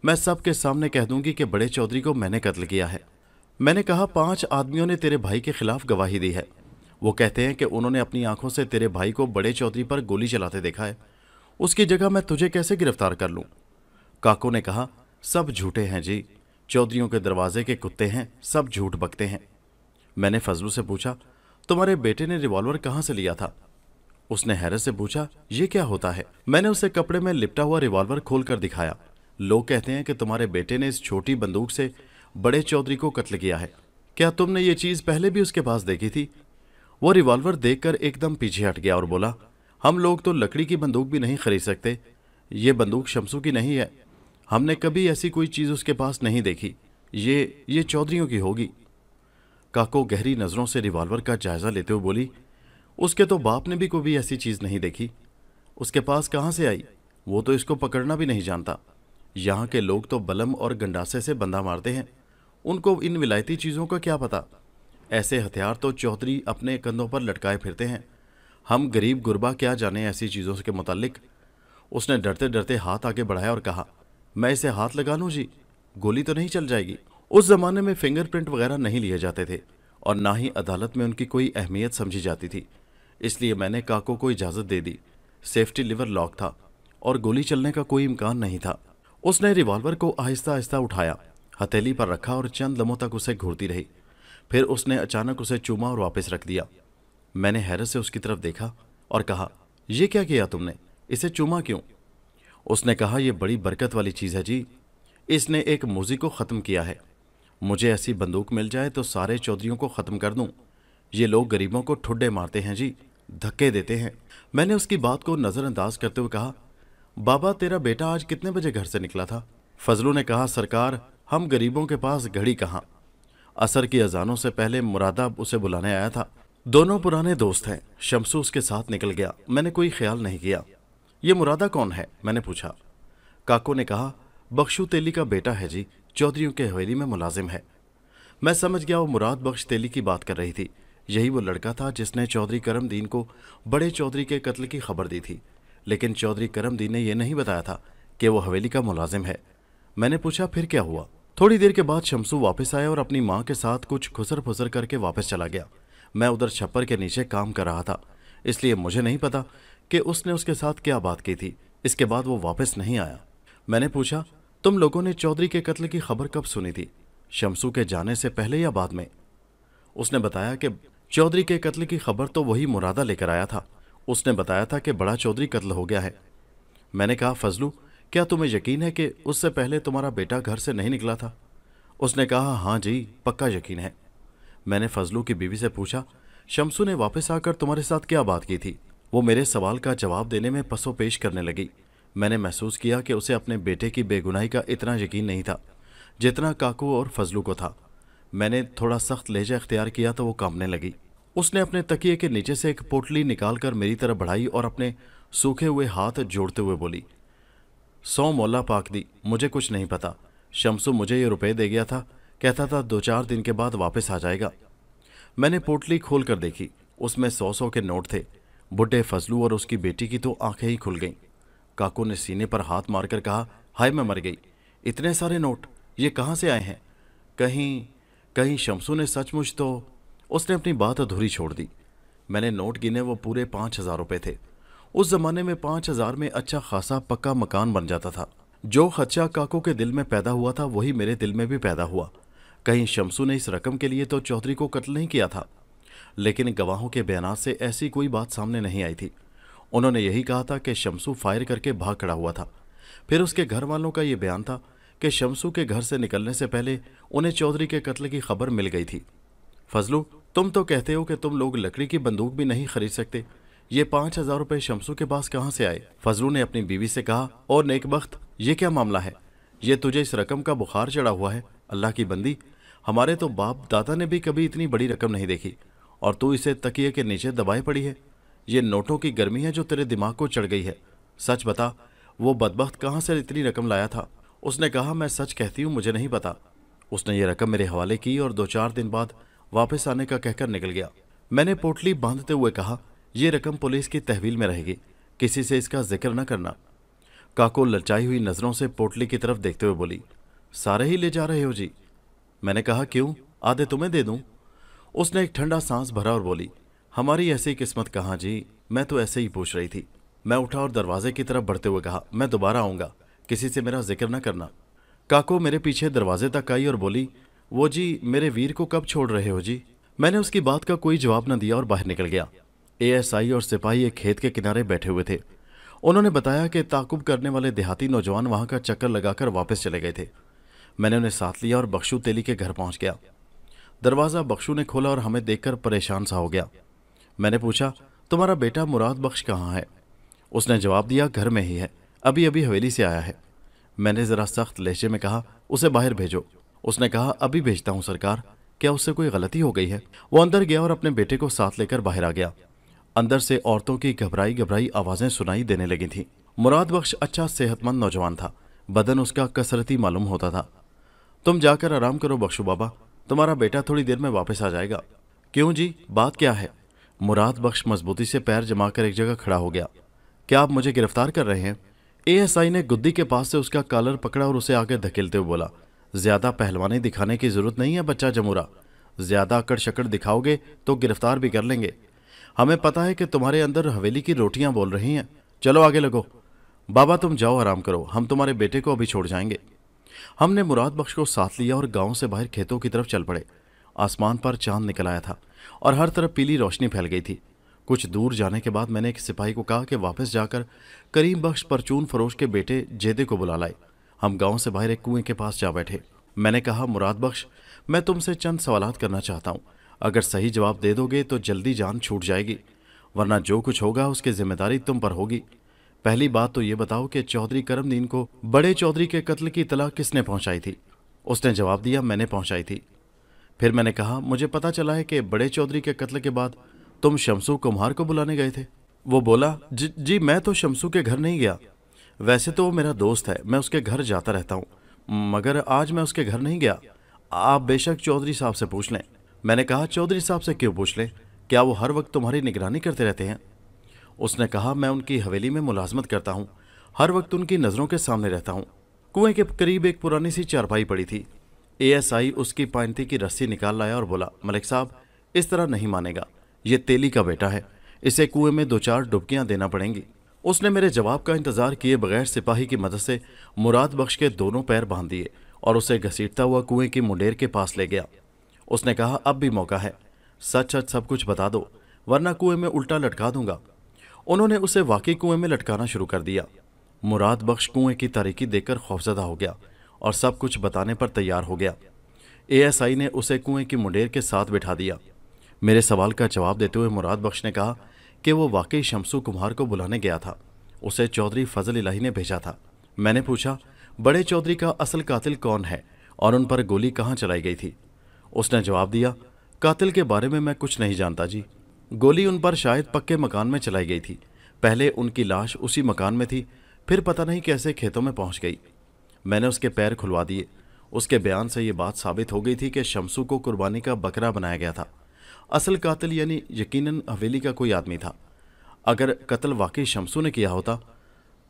मैं सबके सामने कह दूंगी कि बड़े चौधरी को मैंने कत्ल किया है मैंने कहा पांच आदमियों ने तेरे भाई के खिलाफ गवाही दी है वो कहते हैं कि उन्होंने अपनी आंखों से तेरे भाई को बड़े चौधरी पर गोली चलाते देखा है उसकी जगह मैं तुझे कैसे गिरफ्तार कर लूँ काको ने कहा सब झूठे हैं जी चौधरीों के दरवाजे के कुत्ते हैं सब झूठ बकते हैं मैंने फजलू से पूछा तुम्हारे बेटे ने रिवॉल्वर कहाँ से लिया था उसने हैरत से पूछा ये क्या होता है मैंने उसे कपड़े में लिपटा हुआ रिवॉल्वर कर दिखाया लोग कहते हैं कि तुम्हारे बेटे ने इस छोटी बंदूक से बड़े चौधरी को कत्ल किया है क्या तुमने ये चीज पहले भी उसके पास देखी थी वो रिवॉल्वर देखकर एकदम पीछे हट गया और बोला हम लोग तो लकड़ी की बंदूक भी नहीं खरीद सकते ये बंदूक शमसू की नहीं है हमने कभी ऐसी कोई चीज़ उसके पास नहीं देखी ये ये चौधरीों की होगी काको गहरी नज़रों से रिवॉल्वर का जायज़ा लेते हुए बोली उसके तो बाप ने भी कभी ऐसी चीज़ नहीं देखी उसके पास कहाँ से आई वो तो इसको पकड़ना भी नहीं जानता यहाँ के लोग तो बलम और गंडासे से बंदा मारते हैं उनको इन विलायती चीज़ों का क्या पता ऐसे हथियार तो चौधरी अपने कंधों पर लटकाए फिरते हैं हम गरीब गुरबा क्या जाने ऐसी चीज़ों के मुतालिक उसने डरते डरते हाथ आगे बढ़ाया और कहा मैं इसे हाथ लगा लूँ जी गोली तो नहीं चल जाएगी उस जमाने में फिंगरप्रिंट वगैरह नहीं लिए जाते थे और ना ही अदालत में उनकी कोई अहमियत समझी जाती थी इसलिए मैंने काको को इजाज़त दे दी सेफ्टी लिवर लॉक था और गोली चलने का कोई इम्कान नहीं था उसने रिवॉल्वर को आहिस्ता आहिस्ता उठाया हथेली पर रखा और चंद लम्हों तक उसे घूरती रही फिर उसने अचानक उसे चूमा और वापस रख दिया मैंने हैरत से उसकी तरफ देखा और कहा यह क्या किया तुमने इसे चूमा क्यों उसने कहा यह बड़ी बरकत वाली चीज़ है जी इसने एक मोजी को ख़त्म किया है मुझे ऐसी बंदूक मिल जाए तो सारे चौधरीों को ख़त्म कर दूं। ये लोग गरीबों को ठुड्डे मारते हैं जी धक्के देते हैं मैंने उसकी बात को नज़रअंदाज करते हुए कहा बाबा तेरा बेटा आज कितने बजे घर से निकला था फजलू ने कहा सरकार हम गरीबों के पास घड़ी कहाँ असर की अजानों से पहले मुरादा उसे बुलाने आया था दोनों पुराने दोस्त हैं शमसू उसके साथ निकल गया मैंने कोई ख्याल नहीं किया ये मुरादा कौन है मैंने पूछा काको ने कहा बख्शू तेली का बेटा है जी चौधरी के हवेली में मुलाजिम है मैं समझ गया वो मुराद बख्श तेली की बात कर रही थी यही वो लड़का था जिसने चौधरी करमदीन को बड़े चौधरी के कत्ल की खबर दी थी लेकिन चौधरी करमदीन ने यह नहीं बताया था कि वो हवेली का मुलाजिम है मैंने पूछा फिर क्या हुआ थोड़ी देर के बाद शमसू वापस आया और अपनी माँ के साथ कुछ खुसर फुसर करके वापस चला गया मैं उधर छप्पर के नीचे काम कर रहा था इसलिए मुझे नहीं पता कि उसने उसके साथ क्या बात की थी इसके बाद वो वापस नहीं आया मैंने पूछा तुम लोगों ने चौधरी के कत्ल की खबर कब सुनी थी शमसू के जाने से पहले या बाद में उसने बताया कि चौधरी के कत्ल की खबर तो वही मुरादा लेकर आया था उसने बताया था कि बड़ा चौधरी कत्ल हो गया है मैंने कहा फजलू क्या तुम्हें यकीन है कि उससे पहले तुम्हारा बेटा घर से नहीं निकला था उसने कहा हाँ जी पक्का यकीन है मैंने फजलू की बीवी से पूछा शमसू ने वापस आकर तुम्हारे साथ क्या बात की थी वो मेरे सवाल का जवाब देने में पसो पेश करने लगी मैंने महसूस किया कि उसे अपने बेटे की बेगुनाही का इतना यकीन नहीं था जितना काकू और फजलू को था मैंने थोड़ा सख्त लहजा इख्तियार किया तो वो कांपने लगी उसने अपने तकिए के नीचे से एक पोटली निकाल कर मेरी तरफ बढ़ाई और अपने सूखे हुए हाथ जोड़ते हुए बोली सौ मौला पाक दी मुझे कुछ नहीं पता शमसु मुझे ये रुपये दे गया था कहता था दो चार दिन के बाद वापस आ जाएगा मैंने पोटली खोल कर देखी उसमें सौ सौ के नोट थे बुढ़े फजलू और उसकी बेटी की तो आंखें ही खुल गईं काकू ने सीने पर हाथ मारकर कहा हाय मैं मर गई इतने सारे नोट ये कहाँ से आए हैं कहीं कहीं शमसू ने सचमुच तो उसने अपनी बात अधूरी छोड़ दी मैंने नोट गिने वो पूरे पाँच हज़ार रुपये थे उस ज़माने में पाँच हज़ार में अच्छा खासा पक्का मकान बन जाता था जो खदशा काकू के दिल में पैदा हुआ था वही मेरे दिल में भी पैदा हुआ कहीं शमसू ने इस रकम के लिए तो चौधरी को कत्ल नहीं किया था लेकिन गवाहों के बयान से ऐसी कोई बात सामने नहीं आई थी उन्होंने यही कहा था कि शमसू फायर करके भाग खड़ा हुआ था फिर उसके घर वालों का यह बयान था कि शमसू के घर से निकलने से पहले उन्हें चौधरी के कत्ल की खबर मिल गई थी फजलू तुम तो कहते हो कि तुम लोग लकड़ी की बंदूक भी नहीं खरीद सकते ये पांच हजार रुपए शमसू के पास कहाँ से आए फजलू ने अपनी बीवी से कहा और नेकबख्त ये क्या मामला है ये तुझे इस रकम का बुखार चढ़ा हुआ है अल्लाह की बंदी हमारे तो बाप दादा ने भी कभी इतनी बड़ी रकम नहीं देखी और तू इसे तकिए के नीचे दबाए पड़ी है ये नोटों की गर्मी है जो तेरे दिमाग को चढ़ गई है सच बता वो बदबخت कहाँ से इतनी रकम लाया था उसने कहा मैं सच कहती हूँ मुझे नहीं पता उसने ये रकम मेरे हवाले की और दो चार दिन बाद वापस आने का कहकर निकल गया मैंने पोटली बांधते हुए कहा यह रकम पुलिस की तहवील में रहेगी किसी से इसका जिक्र न करना काको ललचाई हुई नज़रों से पोटली की तरफ देखते हुए बोली सारे ही ले जा रहे हो जी मैंने कहा क्यों आधे तुम्हें दे दूं उसने एक ठंडा सांस भरा और बोली हमारी ऐसी किस्मत कहाँ जी मैं तो ऐसे ही पूछ रही थी मैं उठा और दरवाजे की तरफ बढ़ते हुए कहा मैं दोबारा आऊँगा किसी से मेरा जिक्र न करना काको मेरे पीछे दरवाजे तक आई और बोली वो जी मेरे वीर को कब छोड़ रहे हो जी मैंने उसकी बात का कोई जवाब न दिया और बाहर निकल गया एएसआई और सिपाही एक खेत के किनारे बैठे हुए थे उन्होंने बताया कि ताकुब करने वाले देहाती नौजवान वहां का चक्कर लगाकर वापस चले गए थे मैंने उन्हें साथ लिया और बख्शू तेली के घर पहुंच गया दरवाज़ा बख्शू ने खोला और हमें देखकर परेशान सा हो गया मैंने पूछा तुम्हारा बेटा मुराद बख्श कहाँ है उसने जवाब दिया घर में ही है अभी अभी हवेली से आया है मैंने ज़रा सख्त लहजे में कहा उसे बाहर भेजो उसने कहा अभी भेजता हूँ सरकार क्या उससे कोई गलती हो गई है वो अंदर गया और अपने बेटे को साथ लेकर बाहर आ गया अंदर से औरतों की घबराई घबराई आवाज़ें सुनाई देने लगी थीं मुराद बख्श अच्छा सेहतमंद नौजवान था बदन उसका कसरती मालूम होता था तुम जाकर आराम करो बख्शू बाबा तुम्हारा बेटा थोड़ी देर में वापस आ जाएगा क्यों जी बात क्या है मुराद बख्श मजबूती से पैर जमाकर एक जगह खड़ा हो गया क्या आप मुझे गिरफ्तार कर रहे हैं एएसआई ने गुद्दी के पास से उसका कॉलर पकड़ा और उसे आगे धकेलते हुए बोला ज्यादा पहलवानी दिखाने की जरूरत नहीं है बच्चा जमूरा ज्यादा अकड़ शकड़ दिखाओगे तो गिरफ्तार भी कर लेंगे हमें पता है कि तुम्हारे अंदर हवेली की रोटियां बोल रही हैं चलो आगे लगो बाबा तुम जाओ आराम करो हम तुम्हारे बेटे को अभी छोड़ जाएंगे हमने मुराद बख्श को साथ लिया और गांव से बाहर खेतों की तरफ चल पड़े आसमान पर चांद निकल आया था और हर तरफ पीली रोशनी फैल गई थी कुछ दूर जाने के बाद मैंने एक सिपाही को कहा कि वापस जाकर करीम बख्श परचून फरोश के बेटे जेदे को बुला लाए हम गांव से बाहर एक कुएं के पास जा बैठे मैंने कहा मुराद बख्श मैं तुमसे चंद सवाल करना चाहता हूँ अगर सही जवाब दे दोगे तो जल्दी जान छूट जाएगी वरना जो कुछ होगा उसकी जिम्मेदारी तुम पर होगी पहली बात तो ये बताओ कि चौधरी करमदीन को बड़े चौधरी के कत्ल की इतला किसने पहुंचाई थी उसने जवाब दिया मैंने पहुंचाई थी फिर मैंने कहा मुझे पता चला है कि बड़े चौधरी के कत्ल के बाद तुम शमसू कुम्हार को बुलाने गए थे वो बोला जी, जी मैं तो शमसू के घर नहीं गया वैसे तो वो मेरा दोस्त है मैं उसके घर जाता रहता हूँ मगर आज मैं उसके घर नहीं गया आप बेशक चौधरी साहब से पूछ लें मैंने कहा चौधरी साहब से क्यों पूछ लें क्या वो हर वक्त तुम्हारी निगरानी करते रहते हैं उसने कहा मैं उनकी हवेली में मुलाजमत करता हूँ हर वक्त उनकी नज़रों के सामने रहता हूँ कुएं के करीब एक पुरानी सी चारपाई पड़ी थी एएसआई उसकी पैंती की रस्सी निकाल लाया और बोला मलिक साहब इस तरह नहीं मानेगा ये तेली का बेटा है इसे कुएं में दो चार डुबकियां देना पड़ेंगी उसने मेरे जवाब का इंतजार किए बगैर सिपाही की मदद से मुराद बख्श के दोनों पैर बांध दिए और उसे घसीटता हुआ कुएं की मुंडेर के पास ले गया उसने कहा अब भी मौका है सच सच सब कुछ बता दो वरना कुएं में उल्टा लटका दूंगा उन्होंने उसे वाकई कुएं में लटकाना शुरू कर दिया मुराद बख्श कुएं की तारीखी देखकर खौफजदा हो गया और सब कुछ बताने पर तैयार हो गया एएसआई ने उसे कुएं की मुंडेर के साथ बिठा दिया मेरे सवाल का जवाब देते हुए मुराद बख्श ने कहा कि वो वाकई शमसू कुमार को बुलाने गया था उसे चौधरी फजल इलाही ने भेजा था मैंने पूछा बड़े चौधरी का असल कातिल कौन है और उन पर गोली कहाँ चलाई गई थी उसने जवाब दिया कातिल के बारे में मैं कुछ नहीं जानता जी गोली उन पर शायद पक्के मकान में चलाई गई थी पहले उनकी लाश उसी मकान में थी फिर पता नहीं कैसे खेतों में पहुंच गई मैंने उसके पैर खुलवा दिए उसके बयान से ये बात साबित हो गई थी कि शमसू को कुर्बानी का बकरा बनाया गया था असल कातिल यानी यकीनन हवेली का कोई आदमी था अगर कत्ल वाकई शमसू ने किया होता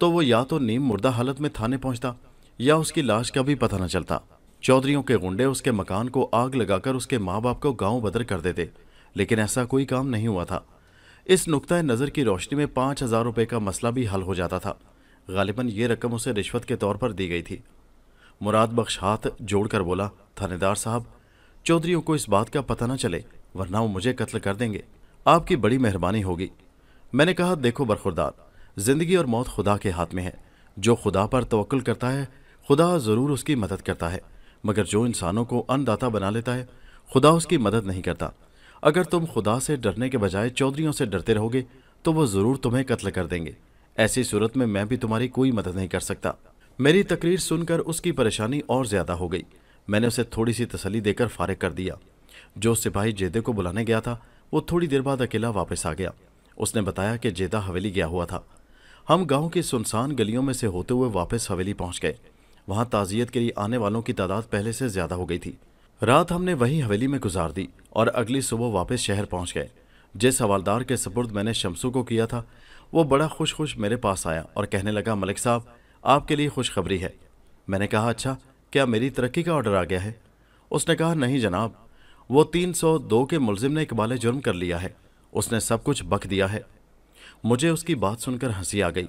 तो वो या तो नीम मुर्दा हालत में थाने पहुंचता या उसकी लाश का भी पता न चलता चौधरीों के गुंडे उसके मकान को आग लगाकर उसके माँ बाप को गांव बदर कर देते लेकिन ऐसा कोई काम नहीं हुआ था इस नुकतः नज़र की रोशनी में पाँच हज़ार रुपये का मसला भी हल हो जाता था गालिबन ये रकम उसे रिश्वत के तौर पर दी गई थी मुराद बख्श हाथ जोड़कर बोला थानेदार साहब चौधरीों को इस बात का पता न चले वरना वो मुझे कत्ल कर देंगे आपकी बड़ी मेहरबानी होगी मैंने कहा देखो बरखुरदार जिंदगी और मौत खुदा के हाथ में है जो खुदा पर तवक्ल करता है खुदा ज़रूर उसकी मदद करता है मगर जो इंसानों को अनदाता बना लेता है खुदा उसकी मदद नहीं करता अगर तुम खुदा से डरने के बजाय चौधरीों से डरते रहोगे तो वो ज़रूर तुम्हें कत्ल कर देंगे ऐसी सूरत में मैं भी तुम्हारी कोई मदद नहीं कर सकता मेरी तकरीर सुनकर उसकी परेशानी और ज़्यादा हो गई मैंने उसे थोड़ी सी तसली देकर फारिग कर दिया जो सिपाही जेदे को बुलाने गया था वो थोड़ी देर बाद अकेला वापस आ गया उसने बताया कि जेदा हवेली गया हुआ था हम गांव की सुनसान गलियों में से होते हुए वापस हवेली पहुंच गए वहां ताजियत के लिए आने वालों की तादाद पहले से ज़्यादा हो गई थी रात हमने वहीं हवेली में गुजार दी और अगली सुबह वापस शहर पहुंच गए जिस हवालदार के सपुर्द मैंने शमसू को किया था वो बड़ा खुश खुश मेरे पास आया और कहने लगा मलिक साहब आपके लिए खुशखबरी है मैंने कहा अच्छा क्या मेरी तरक्की का ऑर्डर आ गया है उसने कहा नहीं जनाब वो 302 के मुलजिम ने इकबाल जुर्म कर लिया है उसने सब कुछ बक दिया है मुझे उसकी बात सुनकर हंसी आ गई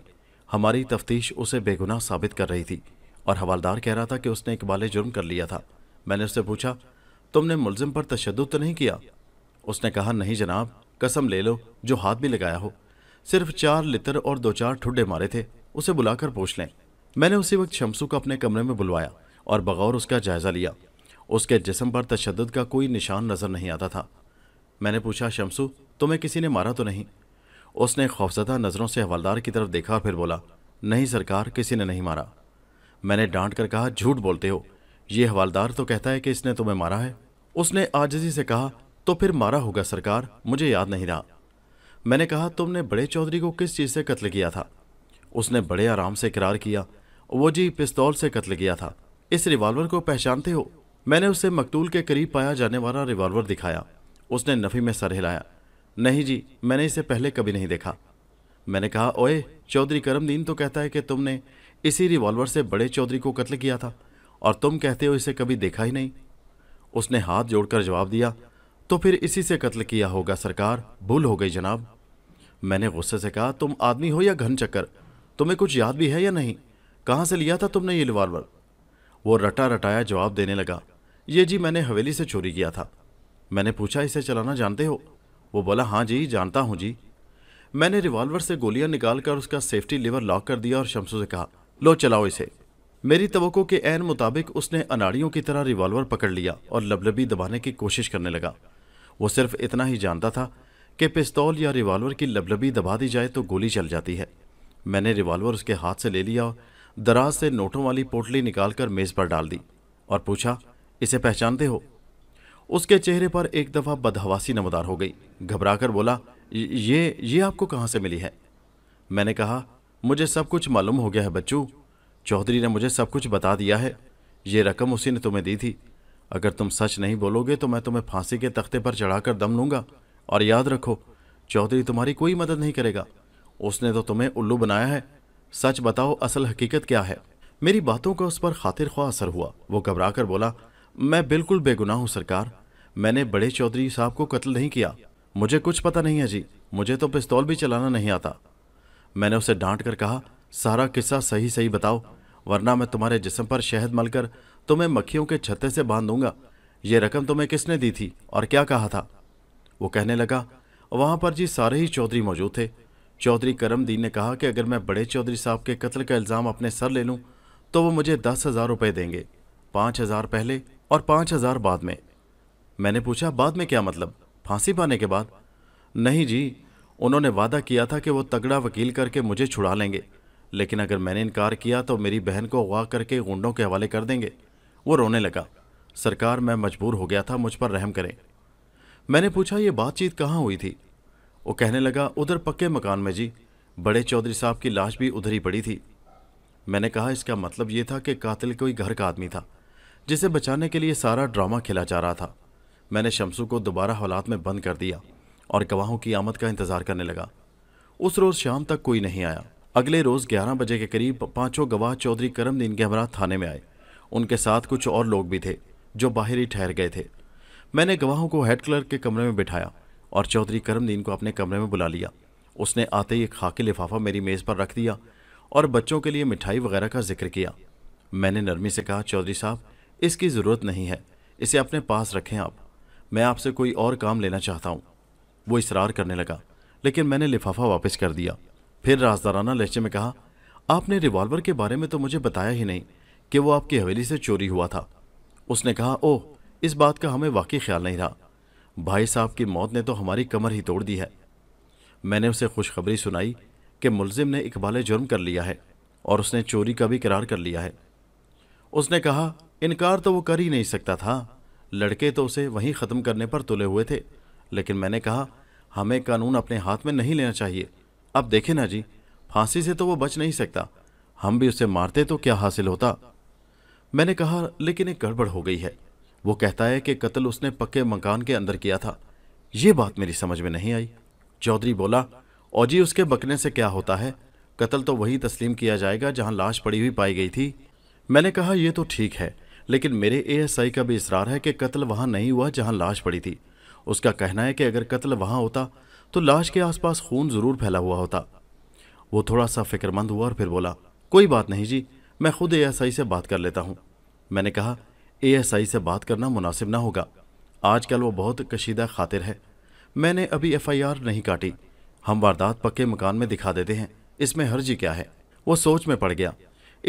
हमारी तफ्तीश उसे बेगुनाह साबित कर रही थी और हवालदार कह रहा था कि उसने इकबाल जुर्म कर लिया था मैंने उससे पूछा तुमने मुलजिम पर तशद तो नहीं किया उसने कहा नहीं जनाब कसम ले लो जो हाथ भी लगाया हो सिर्फ चार लितर और दो चार ठुड्डे मारे थे उसे बुलाकर पूछ लें मैंने उसी वक्त शमसू को अपने कमरे में बुलवाया और बगौर उसका जायज़ा लिया उसके जिसम पर तशद का कोई निशान नज़र नहीं आता था मैंने पूछा शमसू तुम्हें किसी ने मारा तो नहीं उसने खौफजदा नज़रों से हवलदार की तरफ देखा फिर बोला नहीं सरकार किसी ने नहीं मारा मैंने डांट कर कहा झूठ बोलते हो ये हवालदार तो कहता है कि इसने तुम्हें मारा है उसने आजजी से कहा तो फिर मारा होगा सरकार मुझे याद नहीं रहा मैंने कहा तुमने बड़े चौधरी को किस चीज़ से कत्ल किया था उसने बड़े आराम से करार किया वो जी पिस्तौल से कत्ल किया था इस रिवाल्वर को पहचानते हो मैंने उसे मकतूल के करीब पाया जाने वाला रिवाल्वर दिखाया उसने नफ़ी में सर हिलाया नहीं जी मैंने इसे पहले कभी नहीं देखा मैंने कहा ओए चौधरी करमदीन तो कहता है कि तुमने इसी रिवॉल्वर से बड़े चौधरी को कत्ल किया था और तुम कहते हो इसे कभी देखा ही नहीं उसने हाथ जोड़कर जवाब दिया तो फिर इसी से कत्ल किया होगा सरकार भूल हो गई जनाब मैंने गुस्से से कहा तुम आदमी हो या घन चक्कर तुम्हें कुछ याद भी है या नहीं कहाँ से लिया था तुमने ये रिवाल्वर वो रटा रटाया जवाब देने लगा ये जी मैंने हवेली से चोरी किया था मैंने पूछा इसे चलाना जानते हो वो बोला हाँ जी जानता हूँ जी मैंने रिवॉल्वर से गोलियां निकालकर उसका सेफ्टी लिवर लॉक कर दिया और शमसू से कहा लो चलाओ इसे मेरी तो के एन मुताबिक उसने अनाड़ियों की तरह रिवाल्वर पकड़ लिया और लबलबी दबाने की कोशिश करने लगा वो सिर्फ इतना ही जानता था कि पिस्तौल या रिवाल्वर की लबलबी दबा दी जाए तो गोली चल जाती है मैंने रिवाल्वर उसके हाथ से ले लिया और दराज से नोटों वाली पोटली निकालकर मेज़ पर डाल दी और पूछा इसे पहचानते हो उसके चेहरे पर एक दफ़ा बदहवासी नमदार हो गई घबरा बोला ये ये आपको कहाँ से मिली है मैंने कहा मुझे सब कुछ मालूम हो गया है बच्चू चौधरी ने मुझे सब कुछ बता दिया है ये रकम उसी ने तुम्हें दी थी अगर तुम सच नहीं बोलोगे तो मैं तुम्हें फांसी के तख्ते पर चढ़ाकर दम लूंगा और याद रखो चौधरी तुम्हारी कोई मदद नहीं करेगा उसने तो तुम्हें उल्लू बनाया है सच बताओ असल हकीकत क्या है मेरी बातों का उस पर खातिर ख्वाह असर हुआ वो घबरा बोला मैं बिल्कुल बेगुनाह हूँ सरकार मैंने बड़े चौधरी साहब को कत्ल नहीं किया मुझे कुछ पता नहीं है जी मुझे तो पिस्तौल भी चलाना नहीं आता मैंने उसे डांट कर कहा सारा किस्सा सही सही बताओ वरना मैं तुम्हारे जिसम पर शहद मलकर तुम्हें तो मैं मक्खियों के छत्ते से बांध दूंगा ये रकम तुम्हें किसने दी थी और क्या कहा था वो कहने लगा वहां पर जी सारे ही चौधरी मौजूद थे चौधरी करमदीन ने कहा कि अगर मैं बड़े चौधरी साहब के कत्ल का इल्ज़ाम अपने सर ले लूँ तो वो मुझे दस हज़ार रुपये देंगे पाँच हज़ार पहले और पाँच हज़ार बाद में मैंने पूछा बाद में क्या मतलब फांसी पाने के बाद नहीं जी उन्होंने वादा किया था कि वो तगड़ा वकील करके मुझे छुड़ा लेंगे लेकिन अगर मैंने इनकार किया तो मेरी बहन को अगवा करके गुंडों के हवाले कर देंगे वो रोने लगा सरकार मैं मजबूर हो गया था मुझ पर रहम करें मैंने पूछा ये बातचीत कहाँ हुई थी वो कहने लगा उधर पक्के मकान में जी बड़े चौधरी साहब की लाश भी उधर ही पड़ी थी मैंने कहा इसका मतलब ये था कि कातिल कोई घर का आदमी था जिसे बचाने के लिए सारा ड्रामा खेला जा रहा था मैंने शमसू को दोबारा हालात में बंद कर दिया और गवाहों की आमद का इंतज़ार करने लगा उस रोज़ शाम तक कोई नहीं आया अगले रोज़ 11 बजे के करीब पांचों गवाह चौधरी करमदीन के हमरा थाने में आए उनके साथ कुछ और लोग भी थे जो बाहर ही ठहर गए थे मैंने गवाहों को हेड क्लर्क के कमरे में बिठाया और चौधरी करमदीन को अपने कमरे में बुला लिया उसने आते ही एक खाकी लिफाफा मेरी मेज़ पर रख दिया और बच्चों के लिए मिठाई वगैरह का जिक्र किया मैंने नरमी से कहा चौधरी साहब इसकी ज़रूरत नहीं है इसे अपने पास रखें आप मैं आपसे कोई और काम लेना चाहता हूँ वो इसरार करने लगा लेकिन मैंने लिफाफा वापस कर दिया फिर राजदाराना लहजे में कहा आपने रिवॉल्वर के बारे में तो मुझे बताया ही नहीं कि वो आपकी हवेली से चोरी हुआ था उसने कहा ओह इस बात का हमें वाकई ख्याल नहीं रहा भाई साहब की मौत ने तो हमारी कमर ही तोड़ दी है मैंने उसे खुशखबरी सुनाई कि मुलजिम ने इकबाल जुर्म कर लिया है और उसने चोरी का भी करार कर लिया है उसने कहा इनकार तो वो कर ही नहीं सकता था लड़के तो उसे वहीं ख़त्म करने पर तुले हुए थे लेकिन मैंने कहा हमें कानून अपने हाथ में नहीं लेना चाहिए अब देखें ना जी फांसी से तो वो बच नहीं सकता हम भी उसे मारते तो क्या हासिल होता मैंने कहा लेकिन एक गड़बड़ हो गई है वो कहता है कि कत्ल उसने पक्के मकान के अंदर किया था ये बात मेरी समझ में नहीं आई चौधरी बोला औजी उसके बकने से क्या होता है कत्ल तो वही तस्लीम किया जाएगा जहां लाश पड़ी हुई पाई गई थी मैंने कहा यह तो ठीक है लेकिन मेरे एएसआई का भी इसरार है कि कत्ल वहां नहीं हुआ जहां लाश पड़ी थी उसका कहना है कि अगर कत्ल वहां होता तो लाश के आसपास खून जरूर फैला हुआ होता वो थोड़ा सा फिक्रमंद हुआ और फिर बोला कोई बात नहीं जी मैं खुद एएसआई से बात कर लेता हूँ मैंने कहा एएसआई से बात करना मुनासिब ना होगा आजकल वो बहुत कशीदा खातिर है मैंने अभी एफआईआर नहीं काटी हम वारदात पक्के मकान में दिखा देते हैं इसमें हर्जी क्या है वो सोच में पड़ गया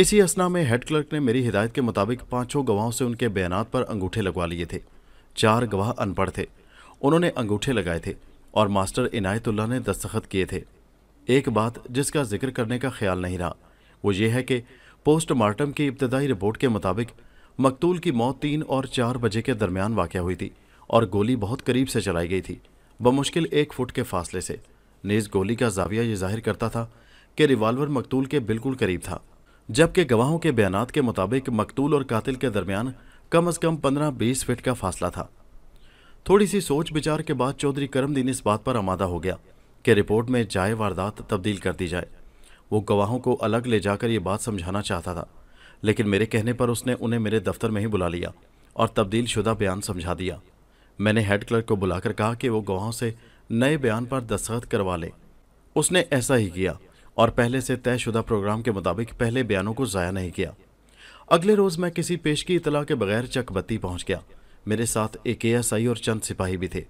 इसी असना में हेड क्लर्क ने मेरी हिदायत के मुताबिक पांचों गवाहों से उनके बयान पर अंगूठे लगवा लिए थे चार गवाह अनपढ़ थे उन्होंने अंगूठे लगाए थे और मास्टर इनायतुल्ला ने दस्तखत किए थे एक बात जिसका जिक्र करने का ख्याल नहीं रहा वो ये है कि पोस्टमार्टम की इब्तदाई रिपोर्ट के मुताबिक मकतूल की मौत तीन और चार बजे के दरमियान वाक़ हुई थी और गोली बहुत करीब से चलाई गई थी बमुश्किल एक फुट के फासले से नेज गोली का जाविया ये जाहिर करता था कि रिवाल्वर मकतूल के बिल्कुल करीब था जबकि गवाहों के बयान के मुताबिक मकतूल और कातिल के दरमियान कम अज़ कम पंद्रह बीस फिट का फासला था थोड़ी सी सोच विचार के बाद चौधरी करमदीन इस बात पर आमादा हो गया कि रिपोर्ट में जाए वारदात तब्दील कर दी जाए वो गवाहों को अलग ले जाकर ये बात समझाना चाहता था लेकिन मेरे कहने पर उसने उन्हें मेरे दफ्तर में ही बुला लिया और तब्दील शुदा बयान समझा दिया मैंने हेड क्लर्क को बुलाकर कहा कि वो गवाहों से नए बयान पर दस्तखत करवा ले उसने ऐसा ही किया और पहले से तयशुदा प्रोग्राम के मुताबिक पहले बयानों को ज़ाया नहीं किया अगले रोज़ मैं किसी पेश की इतला के बगैर चकबत्ती पहुंच गया मेरे साथ एक एएसआई और चंद सिपाही भी थे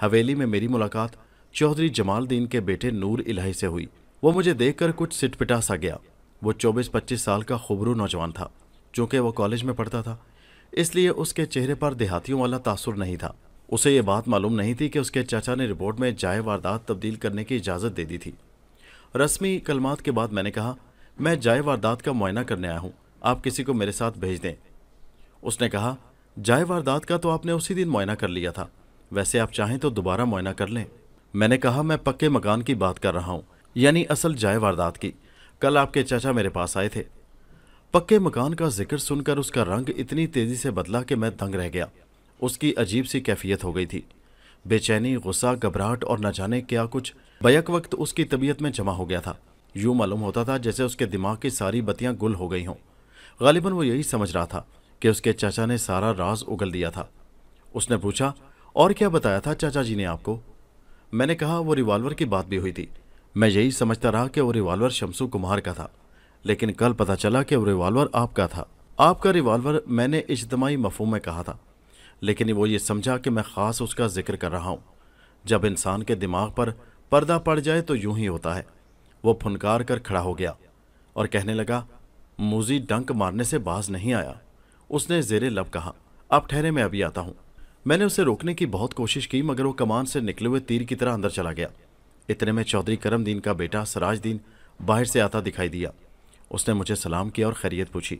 हवेली में मेरी मुलाकात चौधरी जमालद्दीन के बेटे नूर इलाही से हुई वो मुझे देखकर कुछ सिटपिटा सा गया वो 24-25 साल का खुबरू नौजवान था चूँकि वो कॉलेज में पढ़ता था इसलिए उसके चेहरे पर देहातियों वाला तासुर नहीं था उसे ये बात मालूम नहीं थी कि उसके चाचा ने रिपोर्ट में जाए वारदात तब्दील करने की इजाज़त दे दी थी रस्मी कलमात के बाद मैंने कहा मैं जाए वारदात का मुआयना करने आया हूँ आप किसी को मेरे साथ भेज दें उसने कहा जाए वारदात का तो आपने उसी दिन मुआयना कर लिया था वैसे आप चाहें तो दोबारा मुआयना कर लें मैंने कहा मैं पक्के मकान की बात कर रहा हूँ यानी असल जाय वारदात की कल आपके चाचा मेरे पास आए थे पक्के मकान का जिक्र सुनकर उसका रंग इतनी तेजी से बदला कि मैं दंग रह गया उसकी अजीब सी कैफियत हो गई थी बेचैनी गुस्सा घबराहट और न जाने क्या कुछ बैक वक्त उसकी तबीयत में जमा हो गया था यूं मालूम होता था जैसे उसके दिमाग की सारी बत्तियां गुल हो गई हों गालिबा वो यही समझ रहा था कि उसके चाचा ने सारा राज उगल दिया था उसने पूछा और क्या बताया था चाचा जी ने आपको मैंने कहा वो रिवॉल्वर की बात भी हुई थी मैं यही समझता रहा कि वो रिवॉल्वर शमसू कुमार का था लेकिन कल पता चला कि वो रिवॉल्वर आपका था आपका रिवॉल्वर मैंने इजतमाही मफहम में कहा था लेकिन वो ये समझा कि मैं ख़ास उसका जिक्र कर रहा हूँ जब इंसान के दिमाग पर पर्दा पड़ जाए तो यूं ही होता है वो फुनकार कर खड़ा हो गया और कहने लगा मुजी डंक मारने से बाज नहीं आया उसने जेरे लब कहा अब ठहरे मैं अभी आता हूँ मैंने उसे रोकने की बहुत कोशिश की मगर वो कमान से निकले हुए तीर की तरह अंदर चला गया इतने में चौधरी करमदीन का बेटा सराजदीन बाहर से आता दिखाई दिया उसने मुझे सलाम किया और खैरियत पूछी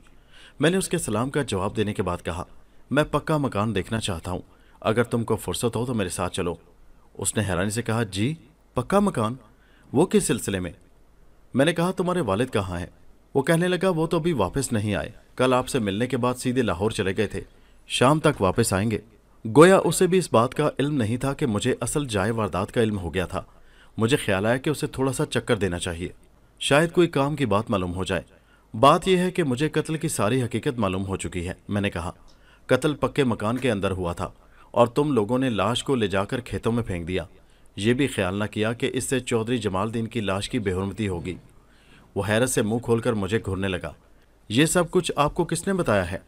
मैंने उसके सलाम का जवाब देने के बाद कहा मैं पक्का मकान देखना चाहता हूँ अगर तुमको फुर्सत हो तो मेरे साथ चलो उसने हैरानी से कहा जी पक्का मकान वो किस सिलसिले में मैंने कहा तुम्हारे वालिद कहाँ हैं वो कहने लगा वो तो अभी वापस नहीं आए कल आपसे मिलने के बाद सीधे लाहौर चले गए थे शाम तक वापस आएंगे गोया उसे भी इस बात का इल्म नहीं था कि मुझे असल जाय वारदात का इल्म हो गया था मुझे ख्याल आया कि उसे थोड़ा सा चक्कर देना चाहिए शायद कोई काम की बात मालूम हो जाए बात यह है कि मुझे कत्ल की सारी हकीकत मालूम हो चुकी है मैंने कहा कत्ल पक्के मकान के अंदर हुआ था और तुम लोगों ने लाश को ले जाकर खेतों में फेंक दिया ये भी ख्याल न किया कि इससे चौधरी दीन की लाश की बेहरमती होगी वो हैरत से मुंह खोलकर मुझे घूरने लगा ये सब कुछ आपको किसने बताया है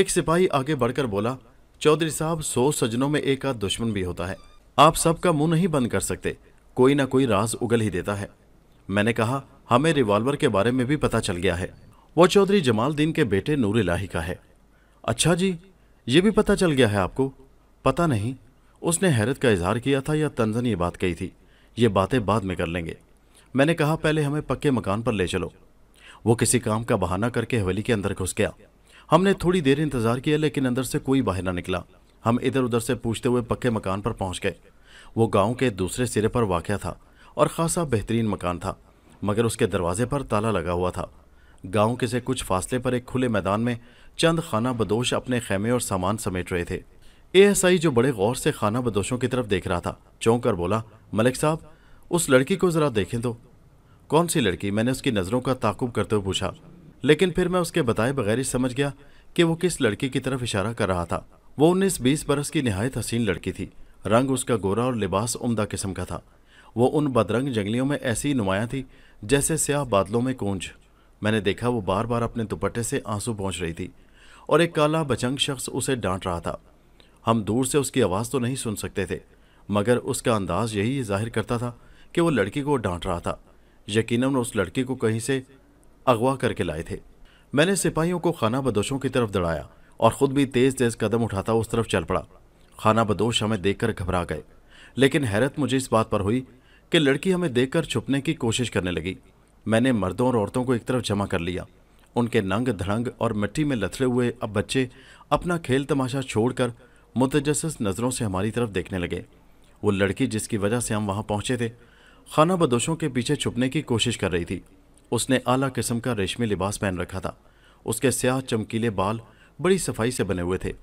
एक सिपाही आगे बढ़कर बोला चौधरी साहब सौ सजनों में एक आध दुश्मन भी होता है आप सबका मुंह नहीं बंद कर सकते कोई ना कोई राज उगल ही देता है मैंने कहा हमें हाँ, रिवॉल्वर के बारे में भी पता चल गया है वो चौधरी दीन के बेटे नूर इलाही का है अच्छा जी ये भी पता चल गया है आपको पता नहीं उसने हैरत का इजहार किया था या तंजन ये बात कही थी ये बातें बाद में कर लेंगे मैंने कहा पहले हमें पक्के मकान पर ले चलो वो किसी काम का बहाना करके हवेली के अंदर घुस गया हमने थोड़ी देर इंतजार किया लेकिन अंदर से कोई बाहर ना निकला हम इधर उधर से पूछते हुए पक्के मकान पर पहुंच गए वो गांव के दूसरे सिरे पर वाक़ था और ख़ासा बेहतरीन मकान था मगर उसके दरवाजे पर ताला लगा हुआ था गांव के से कुछ फासले पर एक खुले मैदान में चंद खाना बदोश अपने खेमे और सामान समेट रहे थे एएसआई जो बड़े गौर से खाना बदोशों की तरफ देख रहा था चौंक कर बोला मलिक साहब उस लड़की को ज़रा देखें तो कौन सी लड़की मैंने उसकी नज़रों का ताकुब करते हुए पूछा लेकिन फिर मैं उसके बताए बगैर ही समझ गया कि वो किस लड़की की तरफ इशारा कर रहा था वो उन्नीस बीस बरस की नहायत हसीन लड़की थी रंग उसका गोरा और लिबास उम्दा किस्म का था वो उन बदरंग जंगलियों में ऐसी नुमाया थी जैसे स्याह बादलों में कूंज मैंने देखा वो बार बार अपने दुपट्टे से आंसू पहुँच रही थी और एक काला बचंग शख्स उसे डांट रहा था हम दूर से उसकी आवाज़ तो नहीं सुन सकते थे मगर उसका अंदाज यही जाहिर करता था कि वो लड़की को डांट रहा था यकीनन उस लड़की को कहीं से अगवा करके लाए थे मैंने सिपाहियों को खाना बदोशों की तरफ दौड़ाया और ख़ुद भी तेज़ तेज़ कदम उठाता उस तरफ चल पड़ा खाना बदोश हमें देखकर घबरा गए लेकिन हैरत मुझे इस बात पर हुई कि लड़की हमें देखकर छुपने की कोशिश करने लगी मैंने मर्दों और औरतों को एक तरफ जमा कर लिया उनके नंग धड़ंग और मिट्टी में लथड़े हुए अब बच्चे अपना खेल तमाशा छोड़कर मुतजस नज़रों से हमारी तरफ देखने लगे वो लड़की जिसकी वजह से हम वहाँ पहुँचे थे खाना बदोशों के पीछे छुपने की कोशिश कर रही थी उसने आला किस्म का रेशमी लिबास पहन रखा था उसके स्याह चमकीले बाल बड़ी सफाई से बने हुए थे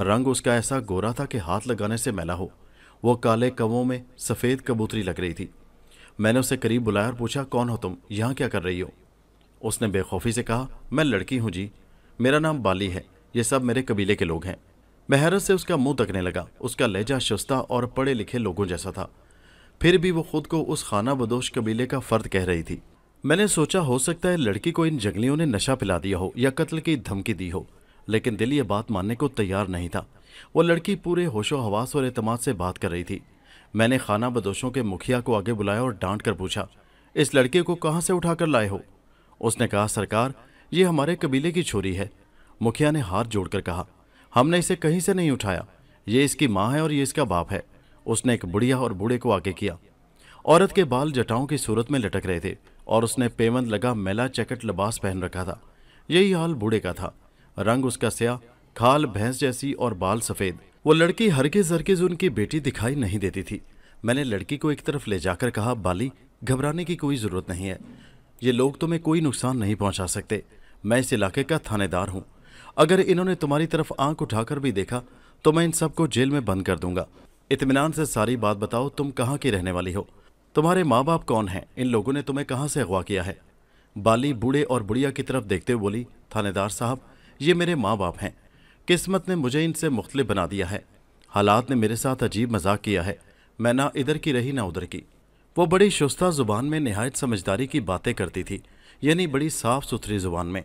रंग उसका ऐसा गोरा था कि हाथ लगाने से मैला हो वो काले कवों में सफ़ेद कबूतरी लग रही थी मैंने उसे करीब बुलाया और पूछा कौन हो तुम यहाँ क्या कर रही हो उसने बेखौफी से कहा मैं लड़की हूँ जी मेरा नाम बाली है ये सब मेरे कबीले के लोग हैं महरत हैरत से उसका मुंह तकने लगा उसका लहजा शस्ता और पढ़े लिखे लोगों जैसा था फिर भी वो खुद को उस खाना बदोश कबीले का फ़र्द कह रही थी मैंने सोचा हो सकता है लड़की को इन जंगलियों ने नशा पिला दिया हो या कत्ल की धमकी दी हो लेकिन दिल ये बात मानने को तैयार नहीं था वो लड़की पूरे होशो हवास और अतमाद से बात कर रही थी मैंने खाना बदोशों के मुखिया को आगे बुलाया और डांट कर पूछा इस लड़के को कहाँ से उठा कर लाए हो उसने कहा सरकार ये हमारे कबीले की छोरी है मुखिया ने हाथ जोड़कर कहा हमने इसे कहीं से नहीं उठाया ये इसकी माँ है और ये इसका बाप है उसने एक बुढ़िया और बूढ़े को आगे किया औरत के बाल जटाओं की सूरत में लटक रहे थे और उसने पेमंद लगा मेला चैकेट लबास पहन रखा था यही हाल बूढ़े का था रंग उसका स्याह खाल भैंस जैसी और बाल सफ़ेद वो लड़की हरके जरकेज उनकी बेटी दिखाई नहीं देती थी मैंने लड़की को एक तरफ ले जाकर कहा बाली घबराने की कोई ज़रूरत नहीं है ये लोग तुम्हें कोई नुकसान नहीं पहुंचा सकते मैं इस इलाके का थानेदार हूँ अगर इन्होंने तुम्हारी तरफ आंख उठाकर भी देखा तो मैं इन सबको जेल में बंद कर दूंगा इतमान से सारी बात बताओ तुम कहाँ की रहने वाली हो तुम्हारे माँ बाप कौन हैं इन लोगों ने तुम्हें कहाँ से अगवा किया है बाली बूढ़े और बुढ़िया की तरफ देखते हुए बोली थानेदार साहब ये मेरे माँ बाप हैं किस्मत ने मुझे इनसे मुख्तलि बना दिया है हालात ने मेरे साथ अजीब मजाक किया है मैं ना इधर की रही ना उधर की वो बड़ी शुस्ता ज़ुबान में नहायत समझदारी की बातें करती थी यानी बड़ी साफ़ सुथरी ज़ुबान में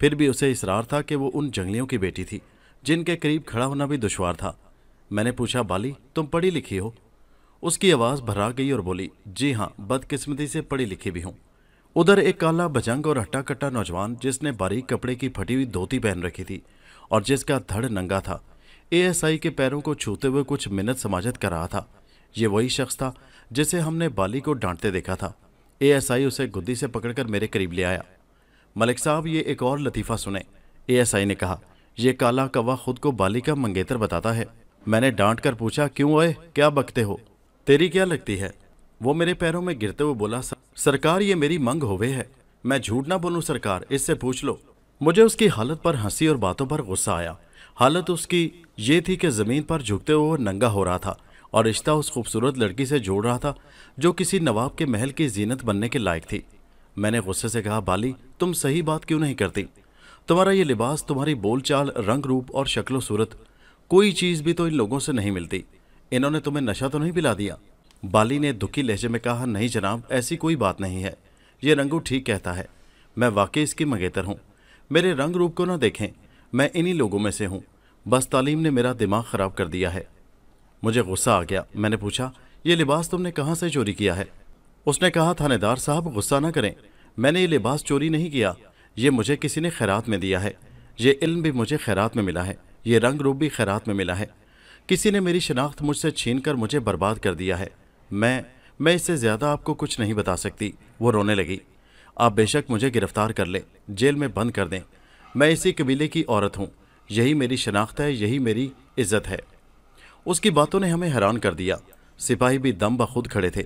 फिर भी उसे इसरार था कि वो उन जंगलियों की बेटी थी जिनके करीब खड़ा होना भी दुशवार था मैंने पूछा बाली तुम पढ़ी लिखी हो उसकी आवाज़ भरा गई और बोली जी हाँ बदकिस्मती से पढ़ी लिखी भी हूँ उधर एक काला बजंग और हट्टा कट्टा नौजवान जिसने बारीक कपड़े की फटी हुई धोती पहन रखी थी और जिसका धड़ नंगा था एएसआई के पैरों को छूते हुए कुछ मिनट समाजत कर रहा था ये वही शख्स था जिसे हमने बाली को डांटते देखा था एएसआई उसे गुद्दी से पकड़कर मेरे करीब ले आया मलिक साहब ये एक और लतीफ़ा सुने एएसआई ने कहा यह काला कवा खुद को बाली का मंगेतर बताता है मैंने डांट कर पूछा क्यों ओए क्या बकते हो तेरी क्या लगती है वो मेरे पैरों में गिरते हुए बोला सरकार ये मेरी मंग होवे है मैं झूठ ना बोलूँ सरकार इससे पूछ लो मुझे उसकी हालत पर हंसी और बातों पर गुस्सा आया हालत उसकी ये थी कि ज़मीन पर झुकते हुए नंगा हो रहा था और रिश्ता उस खूबसूरत लड़की से जोड़ रहा था जो किसी नवाब के महल की जीनत बनने के लायक थी मैंने गुस्से से कहा बाली तुम सही बात क्यों नहीं करती तुम्हारा ये लिबास तुम्हारी बोलचाल रंग रूप और शक्लो सूरत कोई चीज़ भी तो इन लोगों से नहीं मिलती इन्होंने तुम्हें नशा तो नहीं पिला दिया बाली ने दुखी लहजे में कहा नहीं जनाब ऐसी कोई बात नहीं है ये रंगू ठीक कहता है मैं वाकई इसकी मंगेतर हूँ मेरे रंग रूप को ना देखें मैं इन्हीं लोगों में से हूँ बस तालीम ने मेरा दिमाग ख़राब कर दिया है मुझे गुस्सा आ गया मैंने पूछा ये लिबास तुमने कहाँ से चोरी किया है उसने कहा थानेदार साहब गुस्सा ना करें मैंने ये लिबास चोरी नहीं किया ये मुझे किसी ने खैरात में दिया है ये इल्म भी मुझे खैरात में मिला है ये रंग रूप भी खैरात में मिला है किसी ने मेरी शनाख्त मुझसे छीन कर मुझे बर्बाद कर दिया है मैं मैं इससे ज़्यादा आपको कुछ नहीं बता सकती वो रोने लगी आप बेशक मुझे गिरफ्तार कर ले जेल में बंद कर दें मैं इसी कबीले की औरत हूँ यही मेरी शनाख्त है यही मेरी इज्जत है उसकी बातों ने हमें हैरान कर दिया सिपाही भी दम बखुद खड़े थे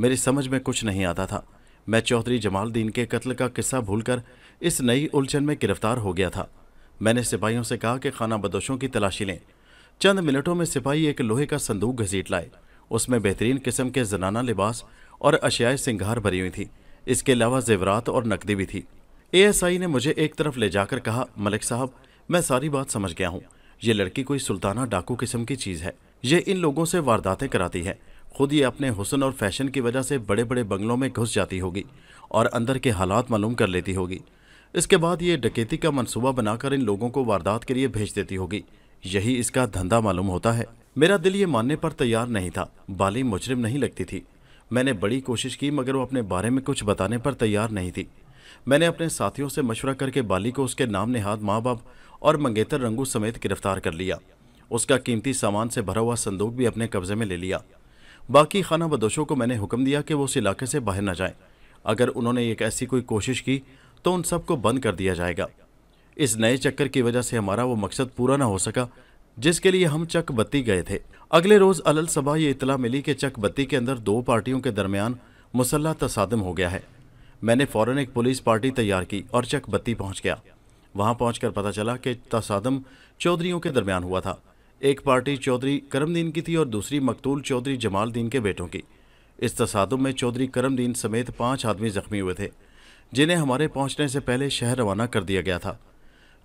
मेरी समझ में कुछ नहीं आता था मैं चौधरी जमालदीन के कत्ल का किस्सा भूलकर इस नई उलझन में गिरफ्तार हो गया था मैंने सिपाहियों से कहा कि खाना बदोशों की तलाशी लें चंद मिनटों में सिपाही एक लोहे का संदूक घसीट लाए उसमें बेहतरीन किस्म के जनाना लिबास और अशियाए सिंगार भरी हुई थी इसके अलावा जेवरात और नकदी भी थी एएसआई ने मुझे एक तरफ ले जाकर कहा मलिक साहब मैं सारी बात समझ गया हूँ ये लड़की कोई सुल्ताना डाकू किस्म की चीज़ है ये इन लोगों से वारदातें कराती है खुद ये अपने हुसन और फैशन की वजह से बड़े बड़े बंगलों में घुस जाती होगी और अंदर के हालात मालूम कर लेती होगी इसके बाद ये डकैती का मंसूबा बनाकर इन लोगों को वारदात के लिए भेज देती होगी यही इसका धंधा मालूम होता है मेरा दिल ये मानने पर तैयार नहीं था बाली मुजरिम नहीं लगती थी मैंने बड़ी कोशिश की मगर वो अपने बारे में कुछ बताने पर तैयार नहीं थी मैंने अपने साथियों से मशवरा करके बाली को उसके नाम नेहाद माँ बाप और मंगेतर रंगू समेत गिरफ्तार कर लिया उसका कीमती सामान से भरा हुआ संदूक भी अपने कब्जे में ले लिया बाकी खाना बदोशों को मैंने हुक्म दिया कि वो उस इलाके से बाहर न जाएं। अगर उन्होंने एक ऐसी कोई कोशिश की तो उन सबको बंद कर दिया जाएगा इस नए चक्कर की वजह से हमारा वो मकसद पूरा ना हो सका जिसके लिए हम चकबत्ती गए थे अगले रोज अलल सभा ये इतला मिली कि चकबत्ती के अंदर दो पार्टियों के दरमियान मुसल्ला तसादम हो गया है मैंने फ़ौरन एक पुलिस पार्टी तैयार की और चकबत्ती पहुंच गया वहां पहुंचकर पता चला कि तसादम चौधरीों के दरमियान हुआ था एक पार्टी चौधरी करमदीन की थी और दूसरी मकतूल चौधरी जमालदीन के बेटों की इस तसादम में चौधरी करमदीन समेत पाँच आदमी जख्मी हुए थे जिन्हें हमारे पहुँचने से पहले शहर रवाना कर दिया गया था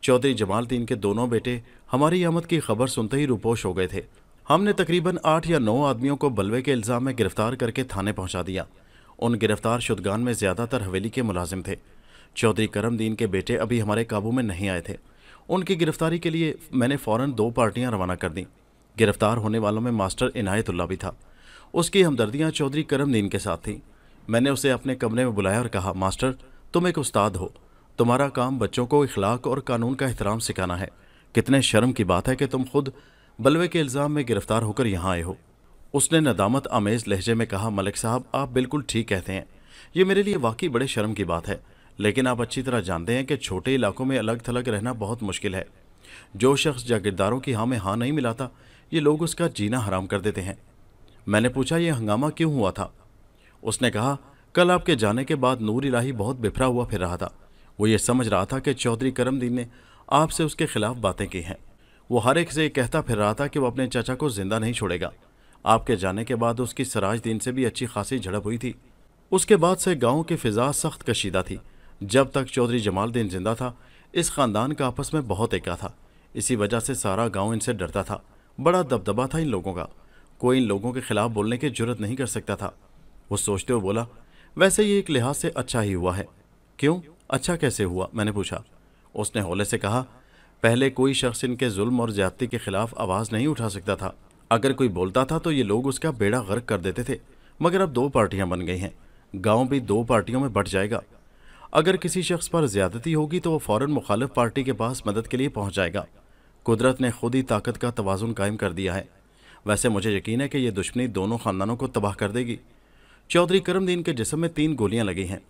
चौधरी जमालद्दीन के दोनों बेटे हमारी आमद की खबर सुनते ही रुपोश हो गए थे हमने तकरीबन आठ या नौ आदमियों को बलवे के इल्ज़ाम में गिरफ्तार करके थाने पहुंचा दिया उन गिरफ्तार शुदगान में ज़्यादातर हवेली के मुलाजिम थे चौधरी करमदीन के बेटे अभी हमारे काबू में नहीं आए थे उनकी गिरफ्तारी के लिए मैंने फ़ौर दो पार्टियाँ रवाना कर दी गिरफ्तार होने वालों में मास्टर इनायतुल्ला भी था उसकी हमदर्दियाँ चौधरी करमदीन के साथ थीं मैंने उसे अपने कमरे में बुलाया और कहा मास्टर तुम एक उस्ताद हो तुम्हारा काम बच्चों को इखलाक और कानून का एहतराम सिखाना है कितने शर्म की बात है कि तुम खुद बलवे के इल्ज़ाम में गिरफ्तार होकर यहाँ आए हो उसने नदामत आमेज़ लहजे में कहा मलिक साहब आप बिल्कुल ठीक कहते हैं ये मेरे लिए वाकई बड़े शर्म की बात है लेकिन आप अच्छी तरह जानते हैं कि छोटे इलाकों में अलग थलग रहना बहुत मुश्किल है जो शख्स जागीरदारों की हाँ में हाँ नहीं मिलाता ये लोग उसका जीना हराम कर देते हैं मैंने पूछा यह हंगामा क्यों हुआ था उसने कहा कल आपके जाने के बाद नूर इलाही बहुत बिफरा हुआ फिर रहा था वो ये समझ रहा था कि चौधरी करमदीन ने आपसे उसके खिलाफ बातें की हैं वो हर एक से ये कहता फिर रहा था कि वो अपने चाचा को ज़िंदा नहीं छोड़ेगा आपके जाने के बाद उसकी सराजदीन से भी अच्छी खासी झड़प हुई थी उसके बाद से गांव की फ़िज़ा सख्त कशीदा थी जब तक चौधरी जमालद्दीन जिंदा था इस ख़ानदान का आपस में बहुत एका था इसी वजह से सारा गांव इनसे डरता था बड़ा दबदबा था इन लोगों का कोई इन लोगों के खिलाफ बोलने की जरूरत नहीं कर सकता था वो सोचते हुए बोला वैसे ये एक लिहाज से अच्छा ही हुआ है क्यों अच्छा कैसे हुआ मैंने पूछा उसने होले से कहा पहले कोई शख्स इनके जुल्म और ज्यादती के खिलाफ आवाज़ नहीं उठा सकता था अगर कोई बोलता था तो ये लोग उसका बेड़ा गर्क कर देते थे मगर अब दो पार्टियां बन गई हैं गांव भी दो पार्टियों में बट जाएगा अगर किसी शख्स पर ज्यादती होगी तो वो फौरन मुखालफ पार्टी के पास मदद के लिए पहुंच जाएगा कुदरत ने खुद ही ताकत का तोज़ुन कायम कर दिया है वैसे मुझे यकीन है कि यह दुश्मनी दोनों खानदानों को तबाह कर देगी चौधरी करमदीन के जिसम में तीन गोलियां लगी हैं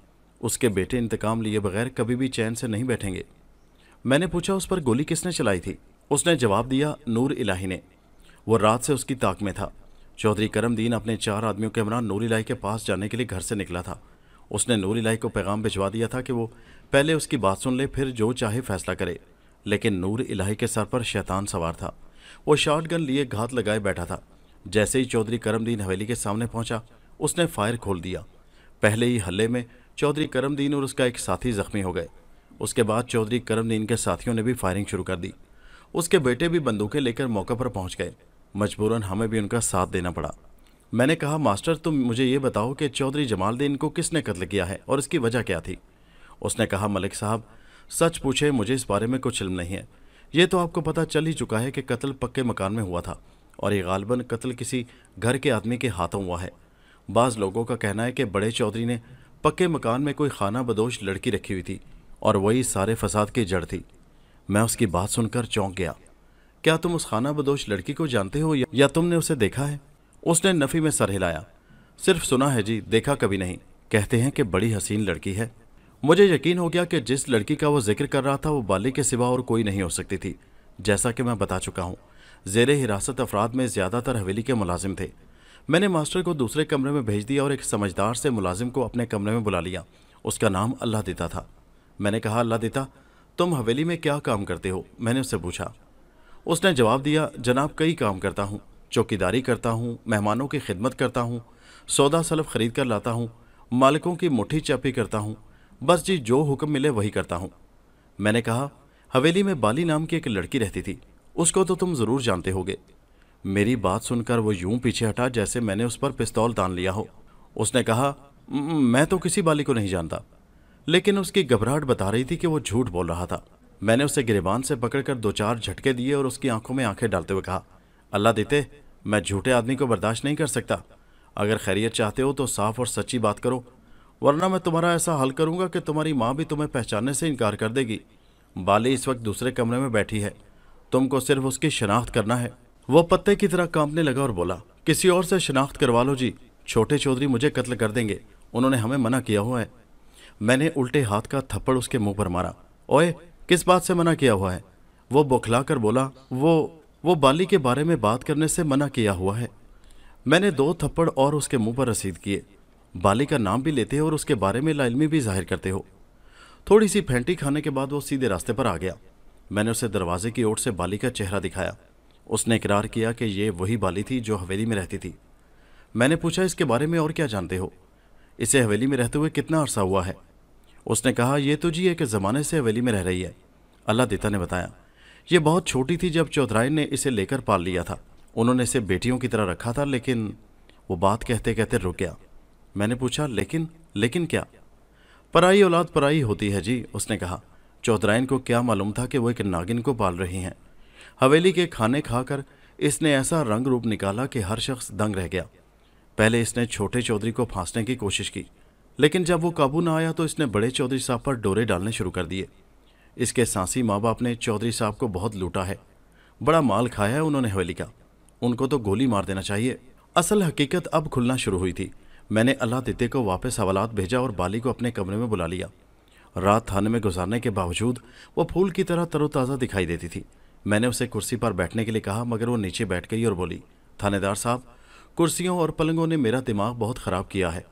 उसके बेटे इंतकाम लिए बगैर कभी भी चैन से नहीं बैठेंगे मैंने पूछा उस पर गोली किसने चलाई थी उसने जवाब दिया नूर इलाही ने वो रात से उसकी ताक में था चौधरी करमदीन अपने चार आदमियों के हमरा नूर इलाही के पास जाने के लिए घर से निकला था उसने नूर इलाही को पैगाम भिजवा दिया था कि वो पहले उसकी बात सुन ले फिर जो चाहे फैसला करे लेकिन नूर इलाही के सर पर शैतान सवार था वो शॉटगन लिए घात लगाए बैठा था जैसे ही चौधरी करमदीन हवेली के सामने पहुंचा उसने फायर खोल दिया पहले ही हल्ले में चौधरी करमदीन और उसका एक साथी जख्मी हो गए उसके बाद चौधरी करमदीन के साथियों ने भी फायरिंग शुरू कर दी उसके बेटे भी बंदूकें लेकर मौके पर पहुंच गए मजबूरन हमें भी उनका साथ देना पड़ा मैंने कहा मास्टर तुम मुझे ये बताओ कि चौधरी जमालद्दीन को किसने कत्ल किया है और इसकी वजह क्या थी उसने कहा मलिक साहब सच पूछे मुझे इस बारे में कुछ इल्म नहीं है ये तो आपको पता चल ही चुका है कि कत्ल पक्के मकान में हुआ था और ये गालबन कत्ल किसी घर के आदमी के हाथों हुआ है बाज़ लोगों का कहना है कि बड़े चौधरी ने पक्के मकान में कोई खाना बदोश लड़की रखी हुई थी और वही सारे फसाद की जड़ थी मैं उसकी बात सुनकर चौंक गया क्या तुम उस खाना बदोश लड़की को जानते हो या तुमने उसे देखा है उसने नफ़ी में सर हिलाया सिर्फ सुना है जी देखा कभी नहीं कहते हैं कि बड़ी हसीन लड़की है मुझे यकीन हो गया कि जिस लड़की का वो जिक्र कर रहा था वो बाली के सिवा और कोई नहीं हो सकती थी जैसा कि मैं बता चुका हूँ जेर हिरासत अफराद में ज़्यादातर हवेली के मुलाजिम थे मैंने मास्टर को दूसरे कमरे में भेज दिया और एक समझदार से मुलाजिम को अपने कमरे में बुला लिया उसका नाम अल्लाह देता था मैंने कहा अल्लाह देता तुम हवेली में क्या काम करते हो मैंने उससे पूछा उसने जवाब दिया जनाब कई काम करता हूँ चौकीदारी करता हूँ मेहमानों की खिदमत करता हूँ सौदा सलफ खरीद कर लाता हूँ मालिकों की मुठ्ठी चापी करता हूँ बस जी जो हुक्म मिले वही करता हूँ मैंने कहा हवेली में बाली नाम की एक लड़की रहती थी उसको तो तुम ज़रूर जानते होगे मेरी बात सुनकर वो यूं पीछे हटा जैसे मैंने उस पर पिस्तौल तान लिया हो उसने कहा मैं तो किसी बाली को नहीं जानता लेकिन उसकी घबराहट बता रही थी कि वो झूठ बोल रहा था मैंने उसे गिरबान से पकड़कर दो चार झटके दिए और उसकी आंखों में आंखें डालते हुए कहा अल्लाह देते मैं झूठे आदमी को बर्दाश्त नहीं कर सकता अगर खैरियत चाहते हो तो साफ और सच्ची बात करो वरना मैं तुम्हारा ऐसा हल करूंगा कि तुम्हारी माँ भी तुम्हें पहचानने से इनकार कर देगी बाली इस वक्त दूसरे कमरे में बैठी है तुमको सिर्फ उसकी शनाख्त करना है वो पत्ते की तरह कांपने लगा और बोला किसी और से शिनाख्त करवा लो जी छोटे चौधरी मुझे कत्ल कर देंगे उन्होंने हमें मना किया हुआ है मैंने उल्टे हाथ का थप्पड़ उसके मुंह पर मारा ओए किस बात से मना किया हुआ है वो बौखला कर बोला वो वो बाली के बारे में बात करने से मना किया हुआ है मैंने दो थप्पड़ और उसके मुंह पर रसीद किए बाली का नाम भी लेते हो और उसके बारे में लालमी भी जाहिर करते हो थोड़ी सी फेंटी खाने के बाद वो सीधे रास्ते पर आ गया मैंने उसे दरवाजे की ओर से बाली का चेहरा दिखाया उसने इकरार किया कि ये वही बाली थी जो हवेली में रहती थी मैंने पूछा इसके बारे में और क्या जानते हो इसे हवेली में रहते हुए कितना अरसा हुआ है उसने कहा यह तो जी एक ज़माने से हवेली में रह रही है अल्लाह दिता ने बताया ये बहुत छोटी थी जब चौधराइन ने इसे लेकर पाल लिया था उन्होंने इसे बेटियों की तरह रखा था लेकिन वो बात कहते कहते रुक गया मैंने पूछा लेकिन लेकिन क्या पराई औलाद पराई होती है जी उसने कहा चौधरायन को क्या मालूम था कि वो एक नागिन को पाल रही हैं हवेली के खाने खाकर इसने ऐसा रंग रूप निकाला कि हर शख्स दंग रह गया पहले इसने छोटे चौधरी को फांसने की कोशिश की लेकिन जब वो काबू न आया तो इसने बड़े चौधरी साहब पर डोरे डालने शुरू कर दिए इसके सांसी माँ बाप ने चौधरी साहब को बहुत लूटा है बड़ा माल खाया है उन्होंने हवेली का उनको तो गोली मार देना चाहिए असल हकीकत अब खुलना शुरू हुई थी मैंने अल्लाह दित्य को वापस हवालात भेजा और बाली को अपने कमरे में बुला लिया रात थाने में गुजारने के बावजूद वो फूल की तरह तरोताज़ा दिखाई देती थी मैंने उसे कुर्सी पर बैठने के लिए कहा मगर वो नीचे बैठ गई और बोली थानेदार साहब कुर्सियों और पलंगों ने मेरा दिमाग बहुत ख़राब किया है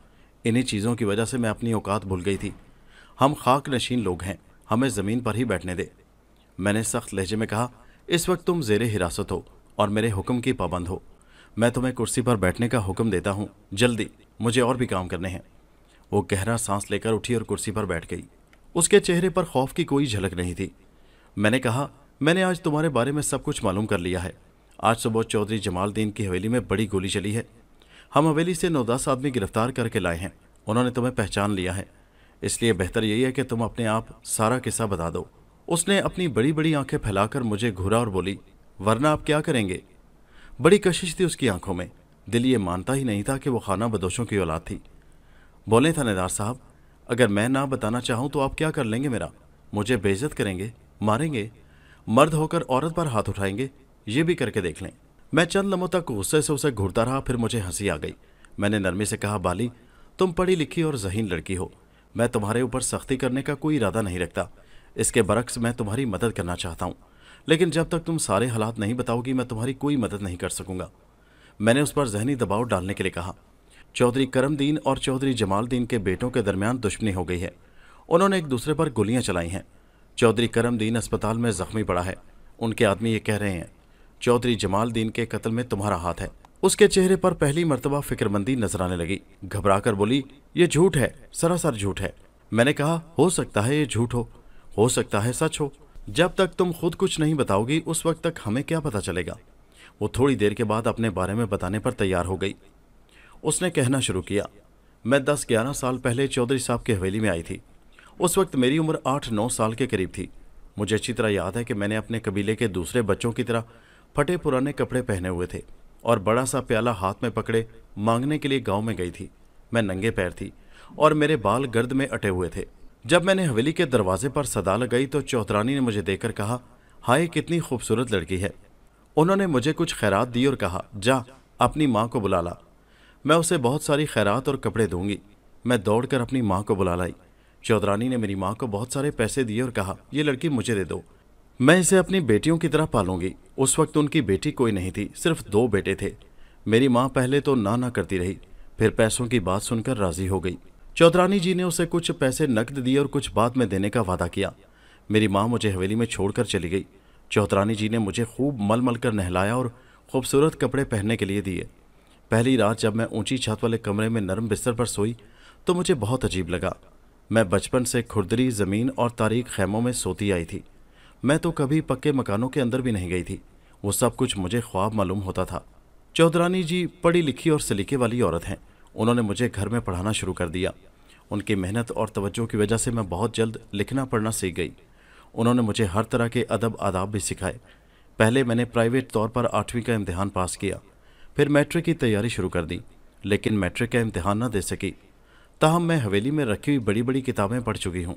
इन्हीं चीज़ों की वजह से मैं अपनी औकात भूल गई थी हम खाक नशीन लोग हैं हमें ज़मीन पर ही बैठने दे मैंने सख्त लहजे में कहा इस वक्त तुम जेर हिरासत हो और मेरे हुक्म की पाबंद हो मैं तुम्हें कुर्सी पर बैठने का हुक्म देता हूँ जल्दी मुझे और भी काम करने हैं वो गहरा सांस लेकर उठी और कुर्सी पर बैठ गई उसके चेहरे पर खौफ की कोई झलक नहीं थी मैंने कहा मैंने आज तुम्हारे बारे में सब कुछ मालूम कर लिया है आज सुबह चौधरी जमालद्दीन की हवेली में बड़ी गोली चली है हम हवेली से नौ दस आदमी गिरफ्तार करके लाए हैं उन्होंने तुम्हें पहचान लिया है इसलिए बेहतर यही है कि तुम अपने आप सारा किस्सा बता दो उसने अपनी बड़ी बड़ी आंखें फैलाकर मुझे घूरा और बोली वरना आप क्या करेंगे बड़ी कशिश थी उसकी आंखों में दिल ये मानता ही नहीं था कि वो खाना बदोशों की औलाद थी बोले थानेदार साहब अगर मैं ना बताना चाहूँ तो आप क्या कर लेंगे मेरा मुझे बेइज्जत करेंगे मारेंगे मर्द होकर औरत पर हाथ उठाएंगे ये भी करके देख लें मैं चंद लम्हों तक गुस्से से उसे घूरता रहा फिर मुझे हंसी आ गई मैंने नरमी से कहा बाली तुम पढ़ी लिखी और जहीन लड़की हो मैं तुम्हारे ऊपर सख्ती करने का कोई इरादा नहीं रखता इसके बरक्स मैं तुम्हारी मदद करना चाहता हूँ लेकिन जब तक तुम सारे हालात नहीं बताओगी मैं तुम्हारी कोई मदद नहीं कर सकूंगा मैंने उस पर जहनी दबाव डालने के लिए कहा चौधरी करमदीन और चौधरी जमालदीन के बेटों के दरमियान दुश्मनी हो गई है उन्होंने एक दूसरे पर गोलियां चलाई हैं चौधरी करमदीन अस्पताल में जख्मी पड़ा है उनके आदमी ये कह रहे हैं चौधरी जमालदीन के कत्ल में तुम्हारा हाथ है उसके चेहरे पर पहली मरतबा फिक्रमंदी नजर आने लगी घबराकर बोली ये झूठ है सरासर झूठ है मैंने कहा हो सकता है ये झूठ हो हो सकता है सच हो जब तक तुम खुद कुछ नहीं बताओगी उस वक्त तक हमें क्या पता चलेगा वो थोड़ी देर के बाद अपने बारे में बताने पर तैयार हो गई उसने कहना शुरू किया मैं दस ग्यारह साल पहले चौधरी साहब की हवेली में आई थी उस वक्त मेरी उम्र आठ नौ साल के करीब थी मुझे अच्छी तरह याद है कि मैंने अपने कबीले के दूसरे बच्चों की तरह फटे पुराने कपड़े पहने हुए थे और बड़ा सा प्याला हाथ में पकड़े मांगने के लिए गांव में गई थी मैं नंगे पैर थी और मेरे बाल गर्द में अटे हुए थे जब मैंने हवेली के दरवाजे पर सदा लगाई तो चौधरानी ने मुझे देखकर कहा हाय कितनी खूबसूरत लड़की है उन्होंने मुझे कुछ खैरात दी और कहा जा अपनी माँ को बुला ला मैं उसे बहुत सारी खैरात और कपड़े दूंगी मैं दौड़कर अपनी माँ को बुला लाई चौधरानी ने मेरी माँ को बहुत सारे पैसे दिए और कहा ये लड़की मुझे दे दो मैं इसे अपनी बेटियों की तरह पालूंगी उस वक्त उनकी बेटी कोई नहीं थी सिर्फ दो बेटे थे मेरी माँ पहले तो ना ना करती रही फिर पैसों की बात सुनकर राजी हो गई चौधरानी जी ने उसे कुछ पैसे नकद दिए और कुछ बाद में देने का वादा किया मेरी माँ मुझे हवेली में छोड़कर चली गई चौधरानी जी ने मुझे खूब मल मल कर नहलाया और खूबसूरत कपड़े पहनने के लिए दिए पहली रात जब मैं ऊंची छत वाले कमरे में नरम बिस्तर पर सोई तो मुझे बहुत अजीब लगा मैं बचपन से खुरदरी ज़मीन और तारीख खेमों में सोती आई थी मैं तो कभी पक्के मकानों के अंदर भी नहीं गई थी वो सब कुछ मुझे ख्वाब मालूम होता था चौधरानी जी पढ़ी लिखी और सलीके वाली औरत हैं उन्होंने मुझे घर में पढ़ाना शुरू कर दिया उनकी मेहनत और तवज्जो की वजह से मैं बहुत जल्द लिखना पढ़ना सीख गई उन्होंने मुझे हर तरह के अदब आदाब भी सिखाए पहले मैंने प्राइवेट तौर पर आठवीं का इम्तहान पास किया फिर मैट्रिक की तैयारी शुरू कर दी लेकिन मैट्रिक का इम्तहान न दे सकी ताहम मैं हवेली में रखी हुई बड़ी बड़ी किताबें पढ़ चुकी हूँ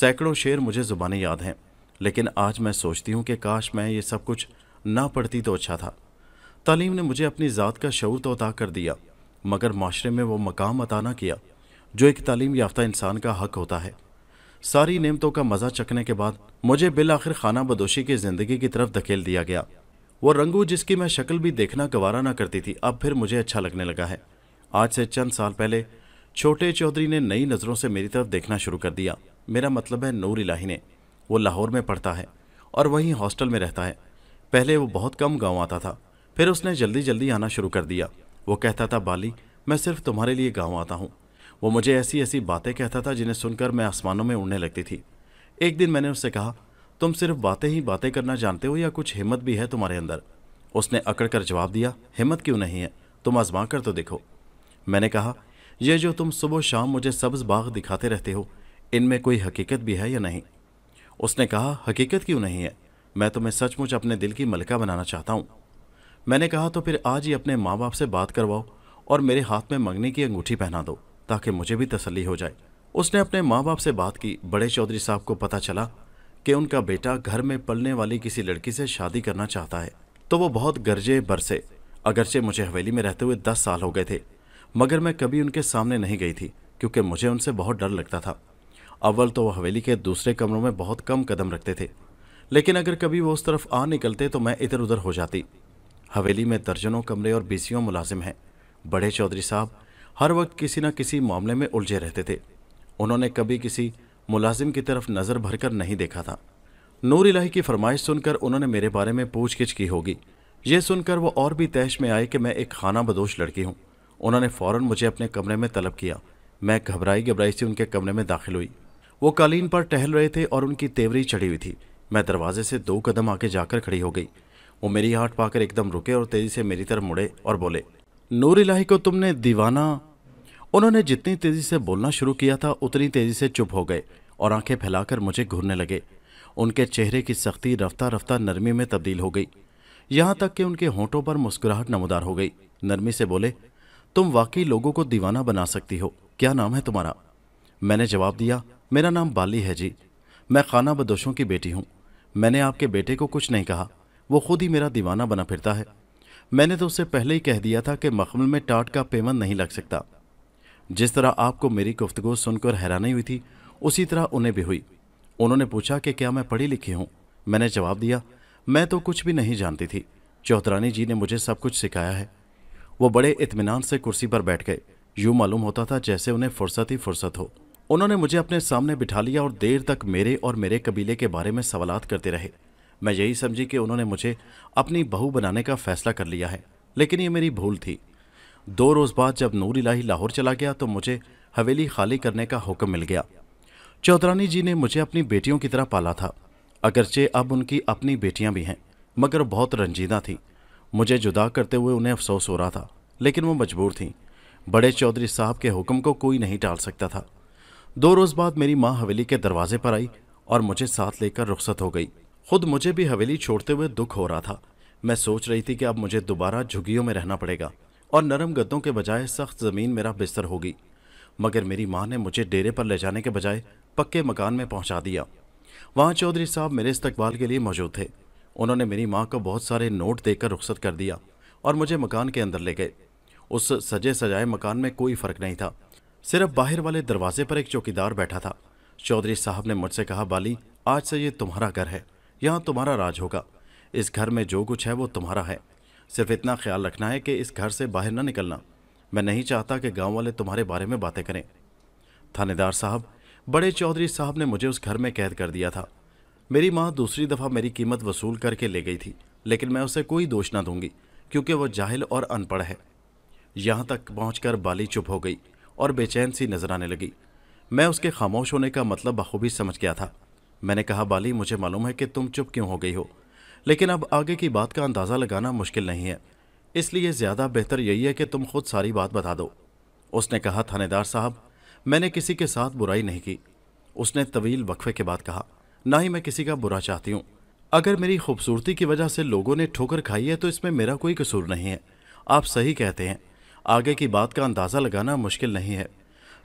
सैकड़ों शेर मुझे ज़ुबानी याद हैं लेकिन आज मैं सोचती हूँ कि काश मैं ये सब कुछ ना पढ़ती तो अच्छा था तालीम ने मुझे अपनी ज़ात का शौर तो अता कर दिया मगर माशरे में वो मकाम अता ना किया जो एक तालीम याफ्ता इंसान का हक होता है सारी नेमतों का मज़ा चखने के बाद मुझे बिल आखिर खाना बदोशी की ज़िंदगी की तरफ धकेल दिया गया वो रंगू जिसकी मैं शक्ल भी देखना गवारा ना करती थी अब फिर मुझे अच्छा लगने लगा है आज से चंद साल पहले छोटे चौधरी ने नई नज़रों से मेरी तरफ देखना शुरू कर दिया मेरा मतलब है नूर इलाही ने वो लाहौर में पढ़ता है और वहीं हॉस्टल में रहता है पहले वो बहुत कम गाँव आता था फिर उसने जल्दी जल्दी आना शुरू कर दिया वो कहता था बाली मैं सिर्फ तुम्हारे लिए गाँव आता हूँ वो मुझे ऐसी ऐसी बातें कहता था जिन्हें सुनकर मैं आसमानों में उड़ने लगती थी एक दिन मैंने उससे कहा तुम सिर्फ बातें ही बातें करना जानते हो या कुछ हिम्मत भी है तुम्हारे अंदर उसने अकड़ कर जवाब दिया हिम्मत क्यों नहीं है तुम आजमा कर तो देखो मैंने कहा ये जो तुम सुबह शाम मुझे सब्ज बाग दिखाते रहते हो इनमें कोई हकीकत भी है या नहीं उसने कहा हकीकत क्यों नहीं है मैं तुम्हें सचमुच अपने दिल की मलका बनाना चाहता हूँ मैंने कहा तो फिर आज ही अपने माँ बाप से बात करवाओ और मेरे हाथ में मंगनी की अंगूठी पहना दो ताकि मुझे भी तसल्ली हो जाए उसने अपने माँ बाप से बात की बड़े चौधरी साहब को पता चला कि उनका बेटा घर में पलने वाली किसी लड़की से शादी करना चाहता है तो वो बहुत गरजे बरसे अगरचे मुझे हवेली में रहते हुए दस साल हो गए थे मगर मैं कभी उनके सामने नहीं गई थी क्योंकि मुझे उनसे बहुत डर लगता था अव्वल तो वह हवेली के दूसरे कमरों में बहुत कम कदम रखते थे लेकिन अगर कभी वो उस तरफ आ निकलते तो मैं इधर उधर हो जाती हवेली में दर्जनों कमरे और बीसियों मुलाजिम हैं बड़े चौधरी साहब हर वक्त किसी न किसी मामले में उलझे रहते थे उन्होंने कभी किसी मुलाजिम की तरफ नज़र भरकर नहीं देखा था नूर इलाही की फरमाइश सुनकर उन्होंने मेरे बारे में पूछ गिछ की होगी ये सुनकर वो और भी तैश में आए कि मैं एक खाना बदोश लड़की हूँ उन्होंने फौरन मुझे अपने कमरे में तलब किया मैं घबराई घबराई से उनके कमरे में दाखिल हुई वो कालीन पर टहल रहे थे और उनकी तेवरी चढ़ी हुई थी मैं दरवाजे से दो कदम आके जाकर खड़ी हो गई वो मेरी हाथ पाकर एकदम रुके और तेज़ी से मेरी तरफ मुड़े और बोले नूर इलाही को तुमने दीवाना उन्होंने जितनी तेज़ी से बोलना शुरू किया था उतनी तेज़ी से चुप हो गए और आंखें फैलाकर मुझे घूरने लगे उनके चेहरे की सख्ती रफ्तार रफ्तार नरमी में तब्दील हो गई यहाँ तक कि उनके होंठों पर मुस्कुराहट नमदार हो गई नरमी से बोले तुम वाकई लोगों को दीवाना बना सकती हो क्या नाम है तुम्हारा मैंने जवाब दिया मेरा नाम बाली है जी मैं खाना बदोशों की बेटी हूँ मैंने आपके बेटे को कुछ नहीं कहा वो खुद ही मेरा दीवाना बना फिरता है मैंने तो उससे पहले ही कह दिया था कि मखमल में टाट का पेमन नहीं लग सकता जिस तरह आपको मेरी गुफ्तगु सुनकर हैरानी हुई थी उसी तरह उन्हें भी हुई उन्होंने पूछा कि क्या मैं पढ़ी लिखी हूँ मैंने जवाब दिया मैं तो कुछ भी नहीं जानती थी चौधरानी जी ने मुझे सब कुछ सिखाया है वो बड़े इतमान से कुर्सी पर बैठ गए यूं मालूम होता था जैसे उन्हें फुर्सत ही फुर्सत हो उन्होंने मुझे अपने सामने बिठा लिया और देर तक मेरे और मेरे कबीले के बारे में सवाल करते रहे मैं यही समझी कि उन्होंने मुझे अपनी बहू बनाने का फैसला कर लिया है लेकिन ये मेरी भूल थी दो रोज़ बाद जब नूर इलाही लाहौर चला गया तो मुझे हवेली खाली करने का हुक्म मिल गया चौधरानी जी ने मुझे अपनी बेटियों की तरह पाला था अगरचे अब उनकी अपनी बेटियां भी हैं मगर बहुत रंजीदा थी मुझे जुदा करते हुए उन्हें अफसोस हो रहा था लेकिन वो मजबूर थीं बड़े चौधरी साहब के हुक्म को कोई नहीं टाल सकता था दो रोज़ बाद मेरी माँ हवेली के दरवाजे पर आई और मुझे साथ लेकर रुखसत हो गई खुद मुझे भी हवेली छोड़ते हुए दुख हो रहा था मैं सोच रही थी कि अब मुझे दोबारा झुगियों में रहना पड़ेगा और नरम गद्दों के बजाय सख्त ज़मीन मेरा बिस्तर होगी मगर मेरी माँ ने मुझे डेरे पर ले जाने के बजाय पक्के मकान में पहुँचा दिया वहाँ चौधरी साहब मेरे इस्तकबाल के लिए मौजूद थे उन्होंने मेरी माँ को बहुत सारे नोट देकर रुख्सत कर दिया और मुझे मकान के अंदर ले गए उस सजे सजाए मकान में कोई फ़र्क नहीं था सिर्फ बाहर वाले दरवाजे पर एक चौकीदार बैठा था चौधरी साहब ने मुझसे कहा बाली आज से ये तुम्हारा घर है यहाँ तुम्हारा राज होगा इस घर में जो कुछ है वो तुम्हारा है सिर्फ इतना ख्याल रखना है कि इस घर से बाहर ना निकलना मैं नहीं चाहता कि गांव वाले तुम्हारे बारे में बातें करें थानेदार साहब बड़े चौधरी साहब ने मुझे उस घर में कैद कर दिया था मेरी माँ दूसरी दफ़ा मेरी कीमत वसूल करके ले गई थी लेकिन मैं उसे कोई दोष ना दूंगी क्योंकि वह जाहिल और अनपढ़ है यहाँ तक पहुँच बाली चुप हो गई और बेचैन सी नजर आने लगी मैं उसके खामोश होने का मतलब बखूबी समझ गया था मैंने कहा बाली मुझे मालूम है कि तुम चुप क्यों हो गई हो लेकिन अब आगे की बात का अंदाज़ा लगाना मुश्किल नहीं है इसलिए ज़्यादा बेहतर यही है कि तुम खुद सारी बात बता दो उसने कहा थानेदार साहब मैंने किसी के साथ बुराई नहीं की उसने तवील वक्फे के बाद कहा ना ही मैं किसी का बुरा चाहती हूँ अगर मेरी खूबसूरती की वजह से लोगों ने ठोकर खाई है तो इसमें मेरा कोई कसूर नहीं है आप सही कहते हैं आगे की बात का अंदाज़ा लगाना मुश्किल नहीं है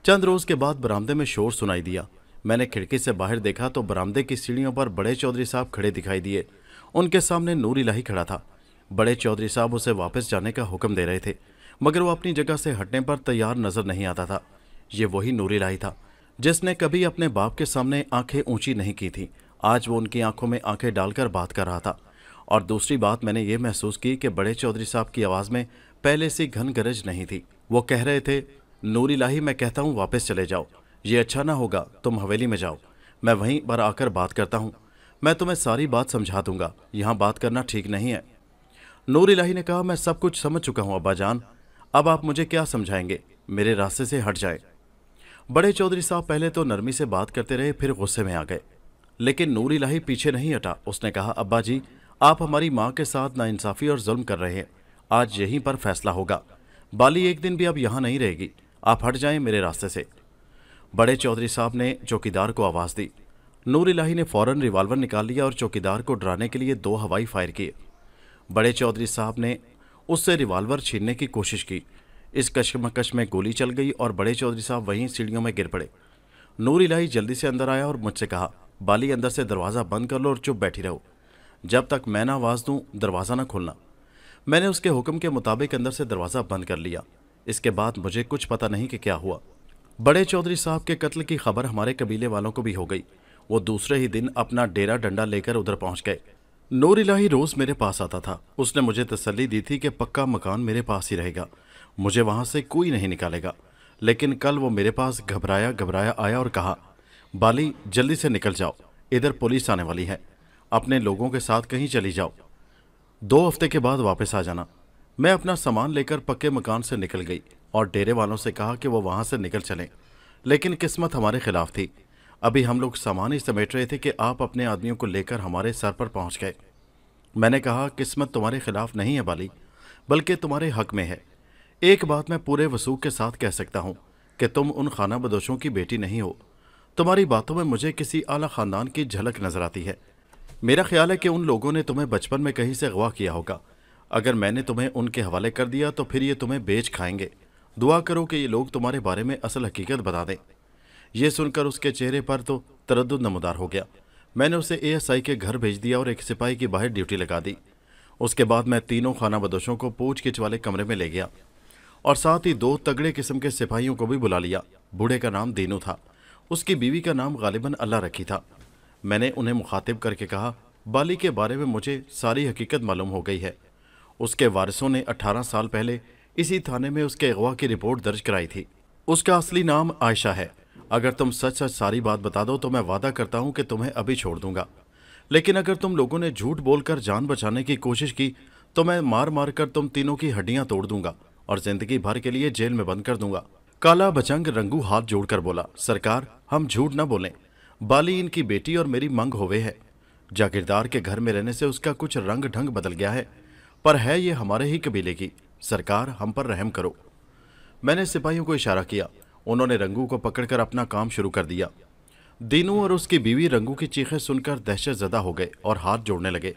चंद रोज़ के बाद बरामदे में शोर सुनाई दिया मैंने खिड़की से बाहर देखा तो बरामदे की सीढ़ियों पर बड़े चौधरी साहब खड़े दिखाई दिए उनके सामने नूर इलाही खड़ा था बड़े चौधरी साहब उसे वापस जाने का हुक्म दे रहे थे मगर वो अपनी जगह से हटने पर तैयार नजर नहीं आता था ये वही नूर इलाही था जिसने कभी अपने बाप के सामने आंखें ऊंची नहीं की थी आज वो उनकी आंखों में आंखें डालकर बात कर रहा था और दूसरी बात मैंने ये महसूस की कि बड़े चौधरी साहब की आवाज़ में पहले सी घन गरज नहीं थी वो कह रहे थे नूरी लाही मैं कहता हूँ वापस चले जाओ ये अच्छा ना होगा तुम हवेली में जाओ मैं वहीं पर आकर बात करता हूँ मैं तुम्हें सारी बात समझा दूंगा यहाँ बात करना ठीक नहीं है नूर इलाही ने कहा मैं सब कुछ समझ चुका हूँ अब्बाजान अब आप मुझे क्या समझाएंगे मेरे रास्ते से हट जाए बड़े चौधरी साहब पहले तो नरमी से बात करते रहे फिर गुस्से में आ गए लेकिन नूरी लाही पीछे नहीं हटा उसने कहा अब्बा जी आप हमारी माँ के साथ नाइंसाफ़ी और जुल्म कर रहे हैं आज यहीं पर फैसला होगा बाली एक दिन भी अब यहाँ नहीं रहेगी आप हट जाएं मेरे रास्ते से बड़े चौधरी साहब ने चौकीदार को आवाज़ दी नूर इलाही ने फौरन रिवाल्वर निकाल लिया और चौकीदार को डराने के लिए दो हवाई फायर किए बड़े चौधरी साहब ने उससे रिवाल्वर छीनने की कोशिश की इस कश्मकश में गोली चल गई और बड़े चौधरी साहब वहीं सीढ़ियों में गिर पड़े नूर इलाही जल्दी से अंदर आया और मुझसे कहा बाली अंदर से दरवाज़ा बंद कर लो और चुप बैठी रहो जब तक मैं ना आवाज़ दूँ दरवाज़ा ना खोलना मैंने उसके हुक्म के मुताबिक अंदर से दरवाज़ा बंद कर लिया इसके बाद मुझे कुछ पता नहीं कि क्या हुआ बड़े चौधरी साहब के कत्ल की खबर हमारे कबीले वालों को भी हो गई वो दूसरे ही दिन अपना डेरा डंडा लेकर उधर पहुंच गए नूर इलाही रोज़ मेरे पास आता था उसने मुझे तसल्ली दी थी कि पक्का मकान मेरे पास ही रहेगा मुझे वहाँ से कोई नहीं निकालेगा लेकिन कल वो मेरे पास घबराया घबराया आया और कहा बाली जल्दी से निकल जाओ इधर पुलिस आने वाली है अपने लोगों के साथ कहीं चली जाओ दो हफ्ते के बाद वापस आ जाना मैं अपना सामान लेकर पक्के मकान से निकल गई और डेरे वालों से कहा कि वो वहाँ से निकल चलें लेकिन किस्मत हमारे खिलाफ थी अभी हम लोग सामान ही समेट रहे थे कि आप अपने आदमियों को लेकर हमारे सर पर पहुंच गए मैंने कहा किस्मत तुम्हारे खिलाफ नहीं है बाली बल्कि तुम्हारे हक में है एक बात मैं पूरे वसूख के साथ कह सकता हूँ कि तुम उन खाना बदोशों की बेटी नहीं हो तुम्हारी बातों में मुझे किसी आला ख़ानदान की झलक नज़र आती है मेरा ख्याल है कि उन लोगों ने तुम्हें बचपन में कहीं से अगवा किया होगा अगर मैंने तुम्हें उनके हवाले कर दिया तो फिर ये तुम्हें बेच खाएंगे दुआ करो कि ये लोग तुम्हारे बारे में असल हकीकत बता दें यह सुनकर उसके चेहरे पर तो तरद नमदार हो गया मैंने उसे आई के घर भेज दिया और एक सिपाही की बाहर ड्यूटी लगा दी उसके बाद मैं तीनों खाना बदोशों को पूछ खिंच वाले कमरे में ले गया और साथ ही दो तगड़े किस्म के सिपाहियों को भी बुला लिया बूढ़े का नाम देनू था उसकी बीवी का नाम गालिबन अल्लाह रखी था मैंने उन्हें मुखातिब करके कहा बाली के बारे में मुझे सारी हकीकत मालूम हो गई है उसके वारिसों ने 18 साल पहले इसी थाने में उसके अगवा की रिपोर्ट दर्ज कराई थी उसका असली नाम आयशा है अगर तुम सच सच सारी बात बता दो तो मैं वादा करता हूँ कि तुम्हें अभी छोड़ दूंगा लेकिन अगर तुम लोगों ने झूठ बोलकर जान बचाने की कोशिश की तो मैं मार मार कर तुम तीनों की हड्डियाँ तोड़ दूंगा और जिंदगी भर के लिए जेल में बंद कर दूंगा काला बचंग रंगू हाथ जोड़कर बोला सरकार हम झूठ न बोले बाली इनकी बेटी और मेरी मंग होवे है जागीरदार के घर में रहने से उसका कुछ रंग ढंग बदल गया है पर है ये हमारे ही कबीले की सरकार हम पर रहम करो मैंने सिपाहियों को इशारा किया उन्होंने रंगू को पकड़कर अपना काम शुरू कर दिया दीनू और उसकी बीवी रंगू की चीखें सुनकर दहशत जदा हो गए और हाथ जोड़ने लगे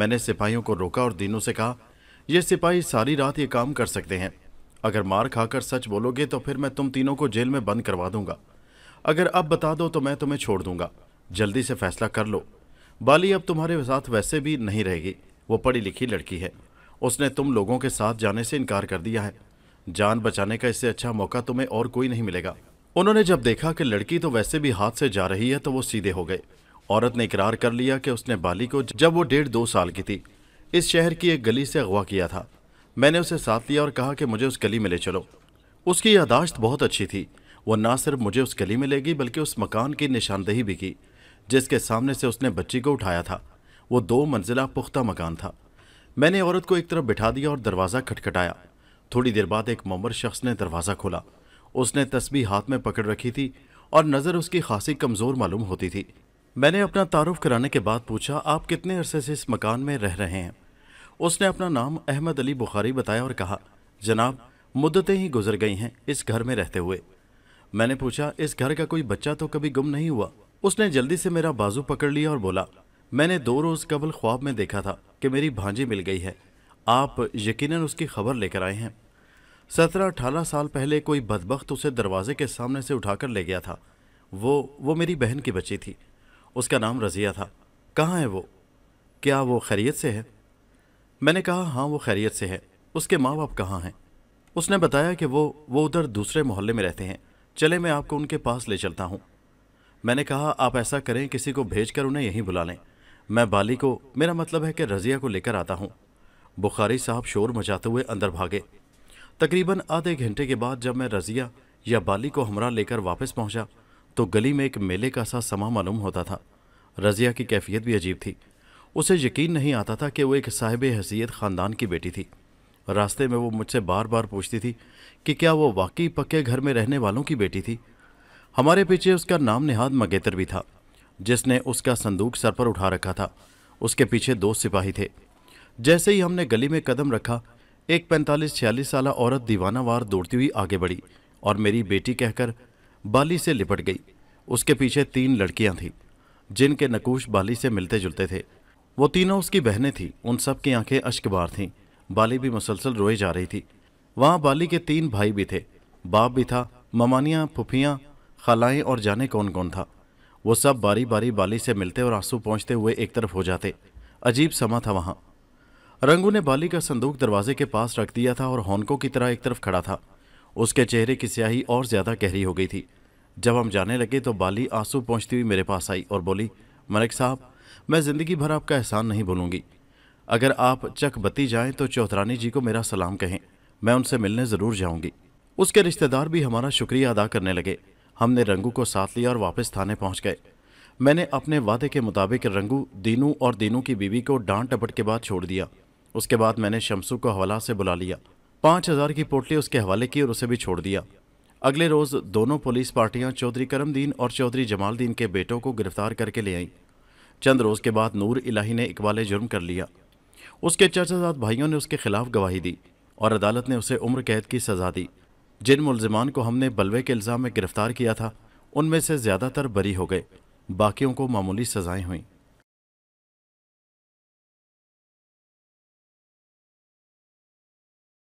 मैंने सिपाहियों को रोका और दीनू से कहा ये सिपाही सारी रात ये काम कर सकते हैं अगर मार खाकर सच बोलोगे तो फिर मैं तुम तीनों को जेल में बंद करवा दूंगा अगर अब बता दो तो मैं तुम्हें छोड़ दूंगा जल्दी से फैसला कर लो बाली अब तुम्हारे साथ वैसे भी नहीं रहेगी वो पढ़ी लिखी लड़की है उसने तुम लोगों के साथ जाने से इनकार कर दिया है जान बचाने का इससे अच्छा मौका तुम्हें और कोई नहीं मिलेगा उन्होंने जब देखा कि लड़की तो वैसे भी हाथ से जा रही है तो वो सीधे हो गए औरत ने इकरार कर लिया कि उसने बाली को जब वो डेढ़ दो साल की थी इस शहर की एक गली से अगवा किया था मैंने उसे साथ लिया और कहा कि मुझे उस गली में ले चलो उसकी यादाश्त बहुत अच्छी थी वो ना सिर्फ मुझे उस गली में ले गई बल्कि उस मकान की निशानदेही भी की जिसके सामने से उसने बच्ची को उठाया था वो दो मंजिला पुख्ता मकान था मैंने औरत को एक तरफ बिठा दिया और दरवाज़ा खटखटाया थोड़ी देर बाद एक ममर शख्स ने दरवाज़ा खोला उसने तस्वीर हाथ में पकड़ रखी थी और नज़र उसकी खासी कमज़ोर मालूम होती थी मैंने अपना तारुफ कराने के बाद पूछा आप कितने अरसे से इस मकान में रह रहे हैं उसने अपना नाम अहमद अली बुखारी बताया और कहा जनाब मुद्दतें ही गुजर गई हैं इस घर में रहते हुए मैंने पूछा इस घर का कोई बच्चा तो कभी गुम नहीं हुआ उसने जल्दी से मेरा बाजू पकड़ लिया और बोला मैंने दो रोज कबल ख्वाब में देखा था कि मेरी भांजी मिल गई है आप यकीनन उसकी खबर लेकर आए हैं सत्रह अठारह साल पहले कोई बदबخت उसे दरवाजे के सामने से उठाकर ले गया था वो वो मेरी बहन की बच्ची थी उसका नाम रजिया था कहाँ है वो क्या वो खैरियत से है मैंने कहा हाँ वो खैरियत से है उसके माँ बाप कहाँ हैं उसने बताया कि वो वो उधर दूसरे मोहल्ले में रहते हैं चले मैं आपको उनके पास ले चलता हूँ मैंने कहा आप ऐसा करें किसी को भेज कर उन्हें यहीं बुला लें मैं बाली को मेरा मतलब है कि रजिया को लेकर आता हूँ बुखारी साहब शोर मचाते हुए अंदर भागे तकरीबन आधे घंटे के बाद जब मैं रजिया या बाली को हमरा लेकर वापस पहुंचा तो गली में एक मेले का सा समा मालूम होता था रजिया की कैफियत भी अजीब थी उसे यकीन नहीं आता था कि वो एक साहिब हैसियत ख़ानदान की बेटी थी रास्ते में वो मुझसे बार बार पूछती थी कि क्या वो वाकई पक्के घर में रहने वालों की बेटी थी हमारे पीछे उसका नाम नेहाद मगेतर भी था जिसने उसका संदूक सर पर उठा रखा था उसके पीछे दो सिपाही थे जैसे ही हमने गली में कदम रखा एक पैंतालीस छियालीस साल औरत दीवानावार दौड़ती हुई आगे बढ़ी और मेरी बेटी कहकर बाली से लिपट गई उसके पीछे तीन लड़कियां थीं जिनके नकूश बाली से मिलते जुलते थे वो तीनों उसकी बहनें थीं उन सब की आंखें अश्कबार थीं बाली भी मुसलसल रोए जा रही थी वहाँ बाली के तीन भाई भी थे बाप भी था ममानियाँ फुफियाँ खलाएँ और जाने कौन कौन था वो सब बारी बारी बाली से मिलते और आंसू पहुँचते हुए एक तरफ हो जाते अजीब समा था वहाँ रंगू ने बाली का संदूक दरवाजे के पास रख दिया था और हॉनकों की तरह एक तरफ खड़ा था उसके चेहरे की स्याही और ज़्यादा गहरी हो गई थी जब हम जाने लगे तो बाली आंसू पहुँचती हुई मेरे पास आई और बोली मलिक साहब मैं ज़िंदगी भर आपका एहसान नहीं भूलूंगी अगर आप बती जाएँ तो चौधरानी जी को मेरा सलाम कहें मैं उनसे मिलने ज़रूर जाऊँगी उसके रिश्तेदार भी हमारा शुक्रिया अदा करने लगे हमने रंगू को साथ लिया और वापस थाने पहुँच गए मैंने अपने वादे के मुताबिक रंगू दीनू और दीनू की बीवी को डांट टपट के बाद छोड़ दिया उसके बाद मैंने शमसू को हवाला से बुला लिया पाँच हज़ार की पोटली उसके हवाले की और उसे भी छोड़ दिया अगले रोज़ दोनों पुलिस पार्टियां चौधरी करमदीन और चौधरी जमालदीन के बेटों को गिरफ्तार करके ले आईं चंद रोज़ के बाद नूर इलाही ने इकबाल जुर्म कर लिया उसके चर्चाजात भाइयों ने उसके खिलाफ गवाही दी और अदालत ने उसे उम्र कैद की सज़ा दी जिन मुलजमान को हमने बलवे के इल्ज़ाम में गिरफ्तार किया था उनमें से ज़्यादातर बरी हो गए बाकियों को मामूली सज़ाएँ हुईं